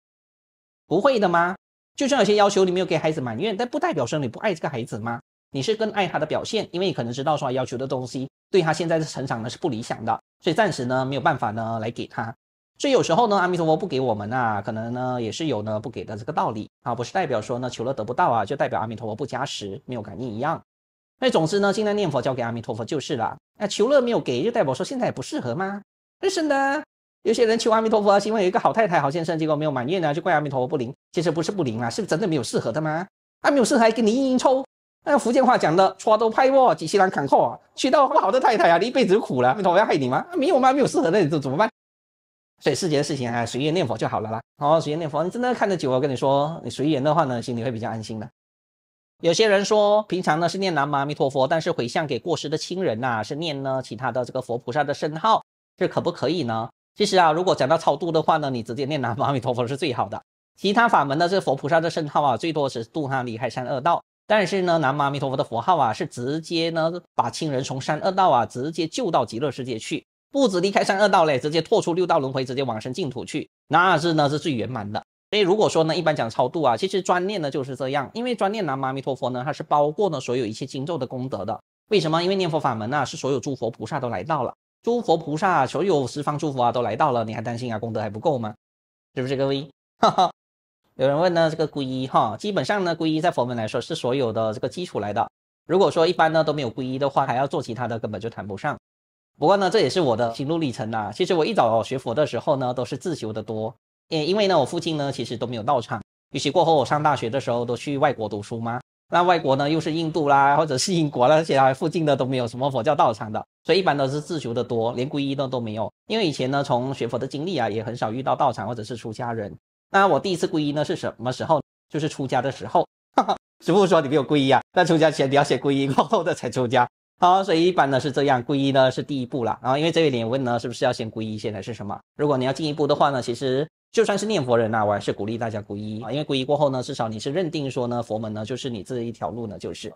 不会的吗？就算有些要求你没有给孩子满月，但不代表说你不爱这个孩子吗？你是更爱他的表现，因为你可能知道说要求的东西对他现在的成长呢是不理想的，所以暂时呢没有办法呢来给他。所以有时候呢阿弥陀佛不给我们啊，可能呢也是有呢不给的这个道理啊，不是代表说呢求了得不到啊，就代表阿弥陀佛不加持没有感应一样。那总之呢，现在念佛交给阿弥陀佛就是了。那求了没有给，就代表说现在也不适合吗？但是呢。有些人求阿弥陀佛啊，希望有一个好太太、好先生，结果没有满月呢，就怪阿弥陀佛不灵。其实不是不灵啊，是真的没有适合的吗？还没有适合跟你硬硬抽。那福建话讲的，花都拍我，几西兰坎坷，娶到个好的太太啊，你一辈子苦了，阿弥陀要害你吗？没有吗？没有适合，那怎怎么办？所以世间事情啊，随缘念佛就好了啦。哦，随缘念佛，你真的看得久我跟你说，你随缘的话呢，心里会比较安心的。有些人说，平常呢是念南无阿弥陀佛，但是回向给过世的亲人呐，是念呢其他的这个佛菩萨的圣号，这可不可以呢？其实啊，如果讲到超度的话呢，你直接念南无阿弥陀佛是最好的。其他法门呢，这佛菩萨的圣号啊，最多是渡他离开三恶道。但是呢，南无阿弥陀佛的佛号啊，是直接呢把亲人从三恶道啊直接救到极乐世界去，不止离开三恶道嘞，直接拓出六道轮回，直接往生净土去，那是呢是最圆满的。所以如果说呢，一般讲超度啊，其实专念呢就是这样，因为专念南无阿弥陀佛呢，它是包括呢所有一切经咒的功德的。为什么？因为念佛法门呢，是所有诸佛菩萨都来到了。诸佛菩萨，所有十方诸佛啊，都来到了，你还担心啊？功德还不够吗？是不是各位？哈哈，有人问呢，这个皈依哈，基本上呢，皈依在佛门来说是所有的这个基础来的。如果说一般呢都没有皈依的话，还要做其他的根本就谈不上。不过呢，这也是我的心路历程呐。其实我一早学佛的时候呢，都是自修的多，也因为呢我父亲呢其实都没有道场，尤其过后我上大学的时候都去外国读书嘛。那外国呢，又是印度啦，或者是英国啦，而且附近的都没有什么佛教道场的，所以一般都是自学的多，连皈依呢都没有。因为以前呢，从学佛的经历啊，也很少遇到道场或者是出家人。那我第一次皈依呢是什么时候？就是出家的时候，师傅说你没有皈依啊。在出家前你要先皈依后的才出家。好，所以一般呢是这样，皈依呢是第一步了。然后因为这位莲问呢，是不是要先皈依，现在是什么？如果你要进一步的话呢，其实。就算是念佛人呐，我还是鼓励大家皈依啊，因为皈依过后呢，至少你是认定说呢，佛门呢就是你这一条路呢，就是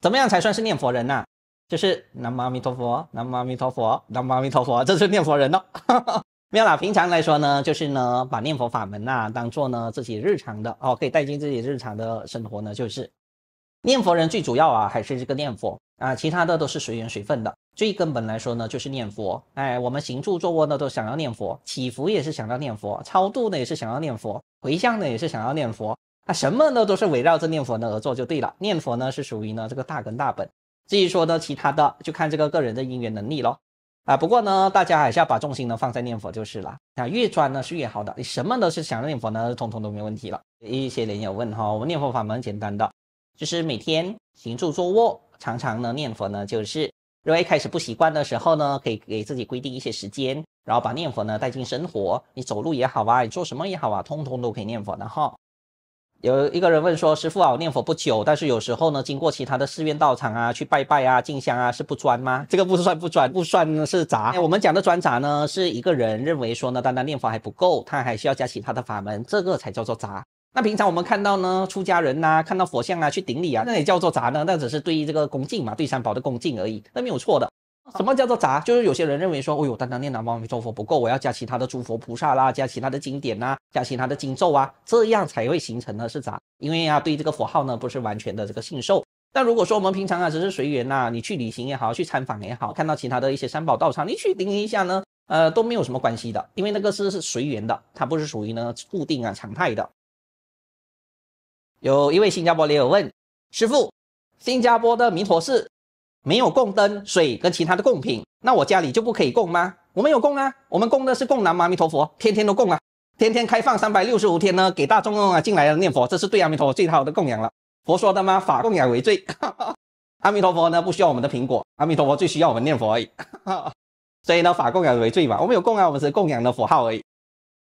怎么样才算是念佛人呐？就是南无阿弥陀佛，南无阿弥陀佛，南无阿弥陀佛，这是念佛人 没妙啦，平常来说呢，就是呢，把念佛法门呐当做呢自己日常的哦，可以带进自己日常的生活呢，就是。念佛人最主要啊，还是这个念佛啊，其他的都是随缘随分的。最根本来说呢，就是念佛。哎，我们行住坐卧呢都想要念佛，祈福也是想要念佛，超度呢也是想要念佛，回向呢也是想要念佛。啊，什么呢都是围绕着念佛呢而做就对了。念佛呢是属于呢这个大根大本。至于说呢其他的，就看这个个人的因缘能力咯。啊，不过呢大家还是要把重心呢放在念佛就是了。啊，越专呢是越好的，你什么都是想要念佛呢，通通都没问题了。一些人有问哈，我们念佛法门简单的。就是每天行住坐卧，常常呢念佛呢，就是如果一开始不习惯的时候呢，可以给自己规定一些时间，然后把念佛呢带进生活。你走路也好啊，你做什么也好啊，通通都可以念佛。的哈。有一个人问说：“师傅啊，我念佛不久，但是有时候呢，经过其他的寺院道场啊，去拜拜啊、进香啊，是不专吗？这个不算不专，不算是杂。我们讲的专杂呢，是一个人认为说呢，单单念佛还不够，他还需要加其他的法门，这个才叫做杂。”那平常我们看到呢，出家人呐，看到佛像啊，去顶礼啊，那也叫做杂呢，那只是对于这个恭敬嘛，对三宝的恭敬而已，那没有错的。什么叫做杂？就是有些人认为说，哎呦，单单念南无阿弥陀佛不够，我要加其他的诸佛菩萨啦，加其他的经典呐，加其他的经咒啊，这样才会形成呢，是杂。因为啊，对这个佛号呢，不是完全的这个信受。那如果说我们平常啊，只是随缘呐，你去旅行也好，去参访也好，看到其他的一些三宝道场，你去顶一下呢，呃，都没有什么关系的，因为那个是是随缘的，它不是属于呢固定啊常态的。有一位新加坡的友问师傅：“新加坡的弥陀寺没有供灯、水跟其他的供品，那我家里就不可以供吗？”我们有供啊，我们供的是供南阿弥陀佛，天天都供啊，天天开放三百六十五天呢，给大众啊进来了念佛，这是对阿弥陀佛最好的供养了。佛说的嘛，法供养为最。阿弥陀佛呢不需要我们的苹果，阿弥陀佛最需要我们念佛而已。所以呢，法供养为最嘛，我们有供啊，我们是供养的佛号而已。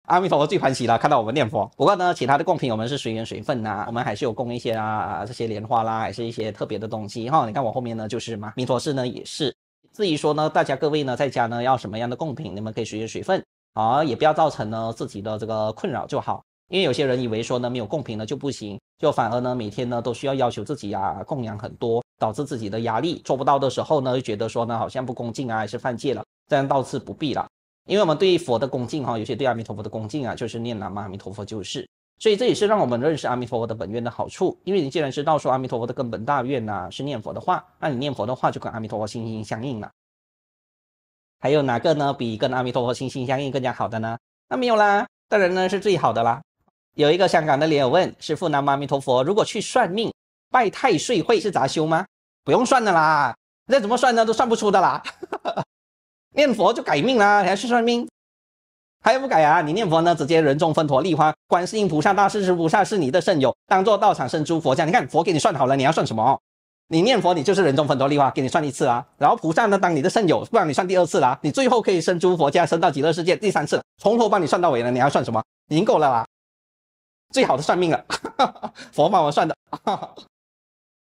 阿弥陀佛最欢喜了，看到我们念佛。不过呢，其他的贡品我们是随缘随份呐，我们还是有供一些啊，这些莲花啦，还是一些特别的东西哈。你看我后面呢就是嘛，弥陀寺呢也是。至于说呢，大家各位呢在家呢要什么样的贡品，你们可以随缘随份啊，也不要造成呢自己的这个困扰就好。因为有些人以为说呢没有贡品呢就不行，就反而呢每天呢都需要要求自己啊供养很多，导致自己的压力做不到的时候呢就觉得说呢好像不恭敬啊，还是犯戒了，这样倒是不必了。因为我们对佛的恭敬哈，有些对阿弥陀佛的恭敬啊，就是念南无阿弥陀佛就是。所以这也是让我们认识阿弥陀佛的本愿的好处。因为你既然知道说阿弥陀佛的根本大愿呐，是念佛的话，那你念佛的话就跟阿弥陀佛心心相印了。还有哪个呢，比跟阿弥陀佛心心相印更加好的呢？那没有啦，当然呢是最好的啦。有一个香港的莲友问师父南无阿弥陀佛，如果去算命拜太岁会是杂修吗？不用算的啦，那怎么算呢？都算不出的啦。念佛就改命啦，你还去算命？还要不改啊？你念佛呢，直接人中分陀利花，观世音菩萨、大势至菩萨是你的圣友，当做道场生诸佛家。你看佛给你算好了，你要算什么？你念佛你就是人中分陀利花，给你算一次啊。然后菩萨呢当你的圣友，不然你算第二次啦。你最后可以生诸佛家，生到极乐世界第三次，从头帮你算到尾了。你要算什么？已经够了啦，最好的算命了，佛帮我算的。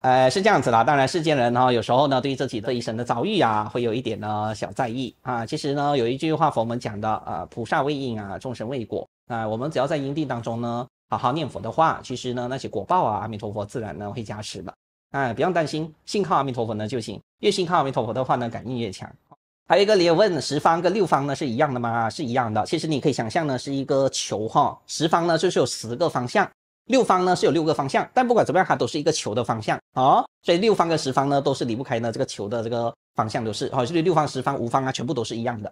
呃，是这样子啦。当然，世间人哈，有时候呢，对自己的一生的遭遇啊，会有一点呢小在意啊。其实呢，有一句话佛门讲的啊，菩萨未因啊，众生未果啊。我们只要在因地当中呢，好好念佛的话，其实呢，那些果报啊，阿弥陀佛自然呢会加持的。哎，不用担心，信靠阿弥陀佛呢就行。越信靠阿弥陀佛的话呢，感应越强。还有一个你也问，十方跟六方呢是一样的吗？是一样的。其实你可以想象呢，是一个球哈。十方呢就是有十个方向。六方呢是有六个方向，但不管怎么样，它都是一个球的方向哦。所以六方跟十方呢，都是离不开呢这个球的这个方向都是好所以六方、十方、五方啊，全部都是一样的。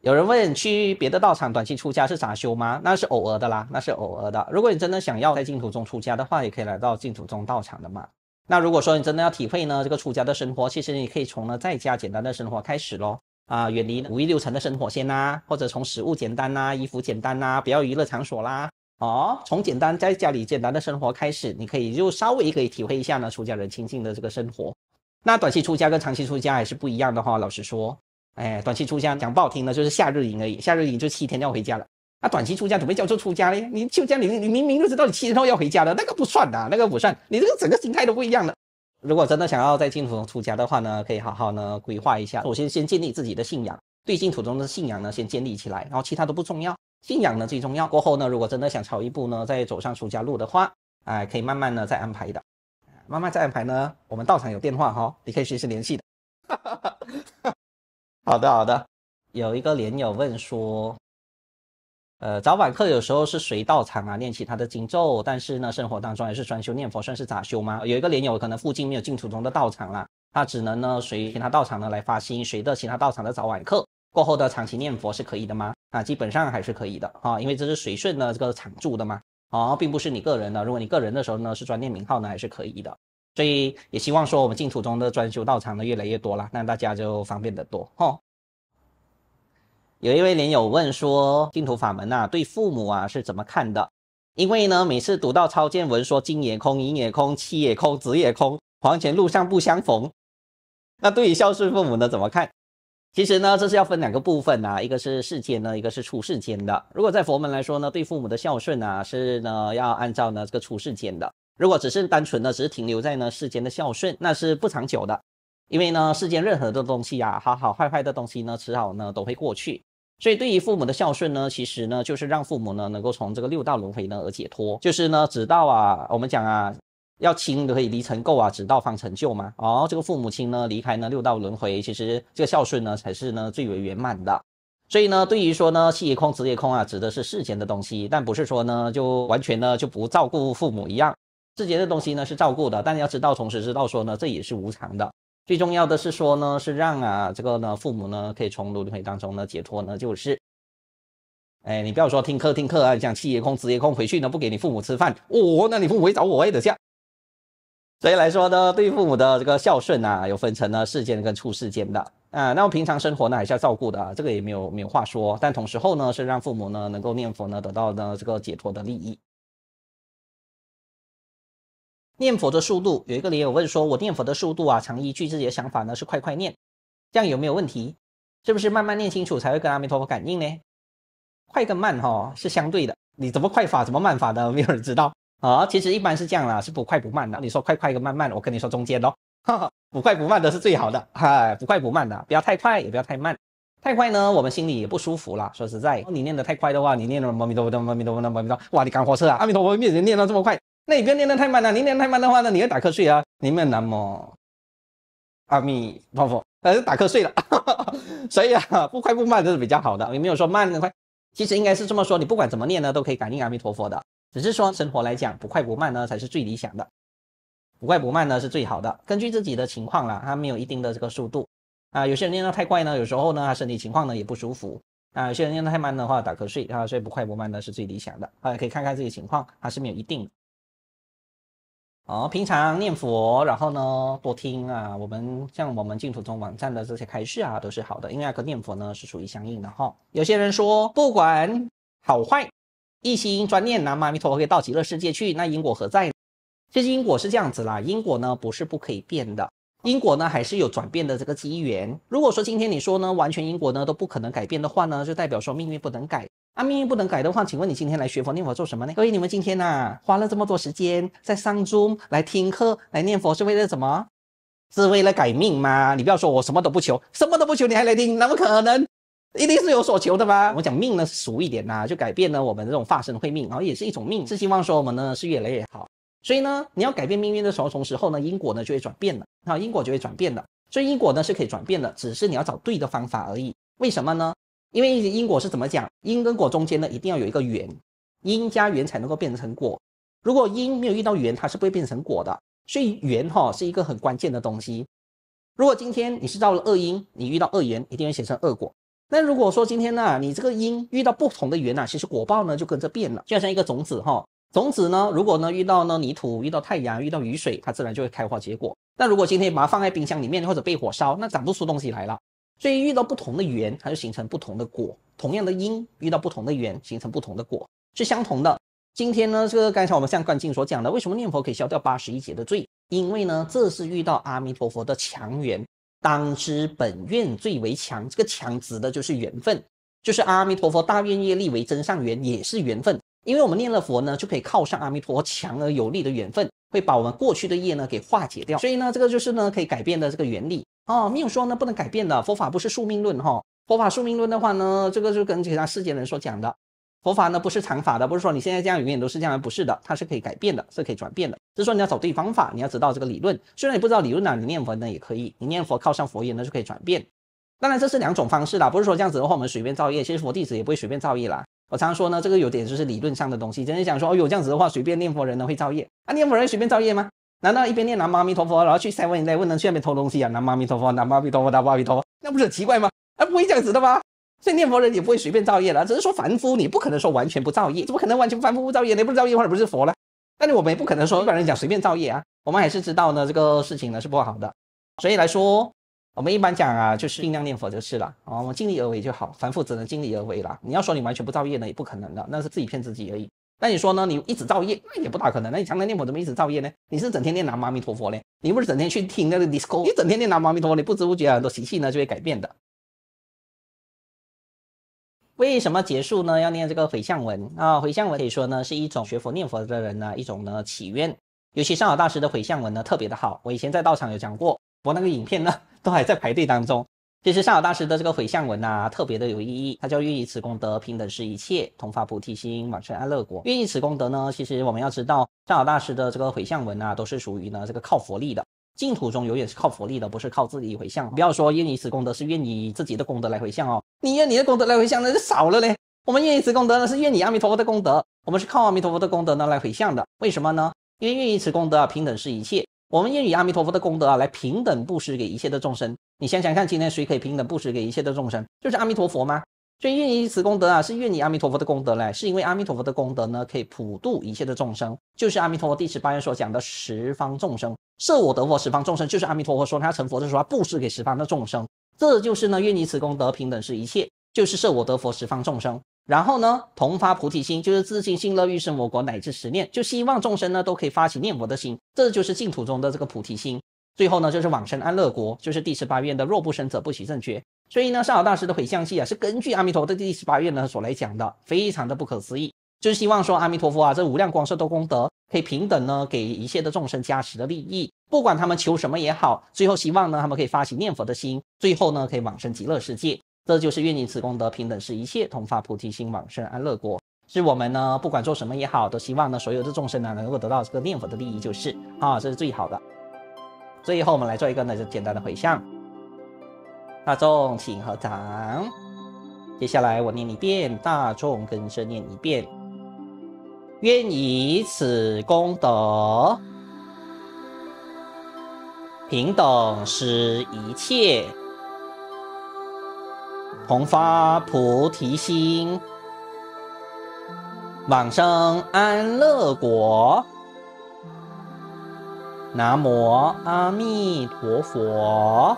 有人问去别的道场短期出家是咋修吗？那是偶尔的啦，那是偶尔的。如果你真的想要在净土中出家的话，也可以来到净土中道场的嘛。那如果说你真的要体会呢这个出家的生活，其实你可以从呢在家简单的生活开始咯。啊，远离五欲六尘的生活先呐，或者从食物简单呐、衣服简单呐，不要娱乐场所啦。哦，从简单在家里简单的生活开始，你可以就稍微可以体会一下呢，出家人清净的这个生活。那短期出家跟长期出家还是不一样的哈。老实说，哎，短期出家讲不好听呢，就是夏日营而已，夏日营就七天要回家了。那短期出家怎么叫做出家嘞？你就家你你明明就知到你七天后要回家的，那个不算的，那个不算，你这个整个心态都不一样的。如果真的想要在净土中出家的话呢，可以好好呢规划一下。首先先建立自己的信仰，对净土中的信仰呢先建立起来，然后其他都不重要。信仰呢最重要。过后呢，如果真的想超一步呢，再走上出家路的话，哎，可以慢慢的再安排的，慢慢再安排呢。我们道场有电话哈，你可以随时联系的。好的好的，有一个莲友问说，呃，早晚课有时候是随道场啊，念起他的经咒，但是呢，生活当中还是专修念佛，算是咋修吗？有一个莲友可能附近没有净土宗的道场了，他只能呢，随其他道场呢来发心，随着其他道场的早晚课。过后的长期念佛是可以的吗？啊，基本上还是可以的啊，因为这是随顺呢这个常住的嘛，啊，并不是你个人的。如果你个人的时候呢，是专念名号呢，还是可以的。所以也希望说我们净土中的专修道场呢越来越多了，那大家就方便得多哈。有一位莲友问说，净土法门呐，对父母啊是怎么看的？因为呢，每次读到超见文说“金也空，银也空，妻也空，子也空，黄泉路上不相逢”，那对于孝顺父母呢怎么看？其实呢，这是要分两个部分啊，一个是世间呢，一个是出世间的。如果在佛门来说呢，对父母的孝顺啊，是呢要按照呢这个出世间的。如果只是单纯的，只是停留在呢世间的孝顺，那是不长久的，因为呢世间任何的东西啊，好好坏坏的东西呢，迟早呢都会过去。所以对于父母的孝顺呢，其实呢就是让父母呢能够从这个六道轮回呢而解脱，就是呢直到啊，我们讲啊。要亲可以离尘垢啊，直道方成就嘛。哦，这个父母亲呢离开呢六道轮回，其实这个孝顺呢才是呢最为圆满的。所以呢，对于说呢，七爷空、职业空啊，指的是世间的东西，但不是说呢就完全呢就不照顾父母一样。世间的东西呢是照顾的，但要知道从时知道说呢，这也是无常的。最重要的是说呢，是让啊这个呢父母呢可以从轮回当中呢解脱呢，就是哎，你不要说听课听课啊，讲七爷空、职业空，回去呢不给你父母吃饭，哦，那你父母会找我也得下。所以来说呢，对父母的这个孝顺啊，有分成了世间跟处世间的啊。那么平常生活呢，还是要照顾的，这个也没有没有话说。但同时候呢，是让父母呢能够念佛呢，得到呢这个解脱的利益。念佛的速度，有一个莲友问说：“我念佛的速度啊，常依据自己的想法呢，是快快念，这样有没有问题？是不是慢慢念清楚才会跟阿弥陀佛感应呢？快跟慢哈，是相对的，你怎么快法，怎么慢法的，没有人知道。”啊，其实一般是这样啦，是不快不慢的。你说快快跟慢慢我跟你说中间哈，不快不慢的是最好的。嗨，不快不慢的，不要太快，也不要太慢。太快呢，我们心里也不舒服啦。说实在，你念得太快的话，你念了阿弥陀佛的阿弥陀佛的阿弥陀，哇，你赶火车啊？阿弥陀佛面前念到这么快，那你不要念的太慢了。你念太慢的话呢，你会打瞌睡啊。你南无阿弥陀佛，呃，打瞌睡了。所以啊，不快不慢都是比较好的，也没有说慢的快。其实应该是这么说，你不管怎么念呢，都可以感应阿弥陀佛的。只是说，生活来讲，不快不慢呢才是最理想的，不快不慢呢是最好的。根据自己的情况啦，他没有一定的这个速度啊。有些人念得太快呢，有时候呢，他身体情况呢也不舒服啊。有些人念得太慢的话，打瞌睡啊，所以不快不慢呢是最理想的啊。可以看看自己情况，他是没有一定。哦，平常念佛，然后呢多听啊。我们像我们净土宗网站的这些开示啊，都是好的，因为那个念佛呢是属于相应的哈。有些人说，不管好坏。一心专念南无阿弥陀佛，可以到极乐世界去，那因果何在呢？其实因果是这样子啦，因果呢不是不可以变的，因果呢还是有转变的这个机缘。如果说今天你说呢完全因果呢都不可能改变的话呢，就代表说命运不能改。那命运不能改的话，请问你今天来学佛念佛做什么呢？各位你们今天呐花了这么多时间在上中来听课来念佛是为了什么？是为了改命吗？你不要说我什么都不求，什么都不求你还来听，那不可能。一定是有所求的吗？我讲命呢，俗一点呐，就改变了我们这种发生会命，然后也是一种命，是希望说我们呢是越来越好。所以呢，你要改变命运的时候，从时候呢因果呢就会转变了，啊，因果就会转变了。所以因果呢是可以转变的，只是你要找对的方法而已。为什么呢？因为因果是怎么讲？因跟果中间呢一定要有一个缘，因加缘才能够变成果。如果因没有遇到缘，它是不会变成果的。所以缘哈是一个很关键的东西。如果今天你是到了恶因，你遇到恶缘，一定会写成恶果。那如果说今天呢，你这个因遇到不同的缘呢，其实果报呢就跟着变了，就好像一个种子哈，种子呢如果呢遇到呢泥土，遇到太阳，遇到雨水，它自然就会开花结果。那如果今天把它放在冰箱里面或者被火烧，那长不出东西来了。所以遇到不同的缘，它就形成不同的果。同样的因遇到不同的缘，形成不同的果是相同的。今天呢，这个刚才我们像冠静所讲的，为什么念佛可以消掉八十一劫的罪？因为呢这是遇到阿弥陀佛的强缘。当知本愿最为强，这个强指的就是缘分，就是阿弥陀佛大愿业力为真上缘，也是缘分。因为我们念了佛呢，就可以靠上阿弥陀佛强而有力的缘分，会把我们过去的业呢给化解掉。所以呢，这个就是呢可以改变的这个原理啊，没有说呢不能改变的。佛法不是宿命论哈，佛法宿命论的话呢，这个就跟其他世间人所讲的。佛法呢不是禅法的，不是说你现在这样永远都是这样，不是的，它是可以改变的，是可以转变的。是说你要找对方法，你要知道这个理论。虽然你不知道理论呢，你念佛呢也可以，你念佛靠上佛言呢就可以转变。当然这是两种方式啦，不是说这样子的话我们随便造业，其实佛弟子也不会随便造业啦。我常说呢，这个有点就是理论上的东西，就是想说，哦有这样子的话随便念佛人呢会造业，啊念佛人随便造业吗？难道一边念南无阿弥陀佛，然后去塞问在问人去那边偷东西啊？南无阿弥陀佛，南无阿弥陀佛，南无阿弥陀佛，那不是很奇怪吗？啊不会这样子的吗？所以念佛人也不会随便造业了，只是说凡夫你不可能说完全不造业，怎么可能完全凡夫不造业？你不是造业，或者不是佛了？是我们也不可能说一般人讲随便造业啊，我们还是知道呢，这个事情呢是不好的。所以来说，我们一般讲啊，就是尽量念佛就是了啊，我们尽力而为就好，凡夫只能尽力而为了。你要说你完全不造业呢，也不可能的，那是自己骗自己而已。那你说呢？你一直造业，那也不大可能。那你常常念佛，怎么一直造业呢？你是整天念南无阿弥陀佛呢？你不是整天去听那个 d i s c o 你整天念南无阿弥陀佛，你不知不觉很多习气呢就会改变的。为什么结束呢？要念这个回向文啊？回向文可以说呢是一种学佛念佛的人呢一种呢祈愿，尤其上老大师的回向文呢特别的好。我以前在道场有讲过，我那个影片呢 都还在排队当中。其实上老大师的这个回向文啊特别的有意义，他叫愿以此功德平等施一切同发菩提心往生安乐国。愿以此功德呢，其实我们要知道上老大师的这个回向文啊都是属于呢这个靠佛力的，净土中永远是靠佛力的，不是靠自己回向。不要说愿以此功德是愿以自己的功德来回向哦。你愿你的功德来回向那就少了嘞。我们愿意持功德呢，是愿你阿弥陀佛的功德。我们是靠阿弥陀佛的功德呢来回向的。为什么呢？因为愿意持功德啊，平等是一切。我们愿以阿弥陀佛的功德啊来平等布施给一切的众生。你想想看，今天谁可以平等布施给一切的众生？就是阿弥陀佛吗？所以愿意此功德啊，是愿你阿弥陀佛的功德嘞。是因为阿弥陀佛的功德呢，可以普度一切的众生。就是阿弥陀佛第十八愿所讲的十方众生，摄我得佛十方众生，就是阿弥陀佛说他成佛的时候他布施给十方的众生。这就是呢，愿以此功德平等施一切，就是摄我得佛十方众生，然后呢，同发菩提心，就是自信心乐欲生我国乃至十念，就希望众生呢都可以发起念佛的心，这就是净土中的这个菩提心。最后呢，就是往生安乐国，就是第十八愿的若不生者不取正觉。所以呢，善导大师的回向记啊，是根据阿弥陀的第十八愿呢所来讲的，非常的不可思议。就是希望说阿弥陀佛啊，这无量光寿的功德。可以平等呢，给一切的众生加持的利益，不管他们求什么也好，最后希望呢，他们可以发起念佛的心，最后呢，可以往生极乐世界。这就是愿以此功德，平等是一切，同发菩提心，往生安乐国。是我们呢，不管做什么也好，都希望呢，所有的众生呢，能够得到这个念佛的利益，就是啊，这是最好的。最后我们来做一个呢，就简单的回向。大众请合掌。接下来我念一遍，大众跟着念一遍。愿以此功德，平等施一切，同发菩提心，往生安乐国。南无阿弥陀佛。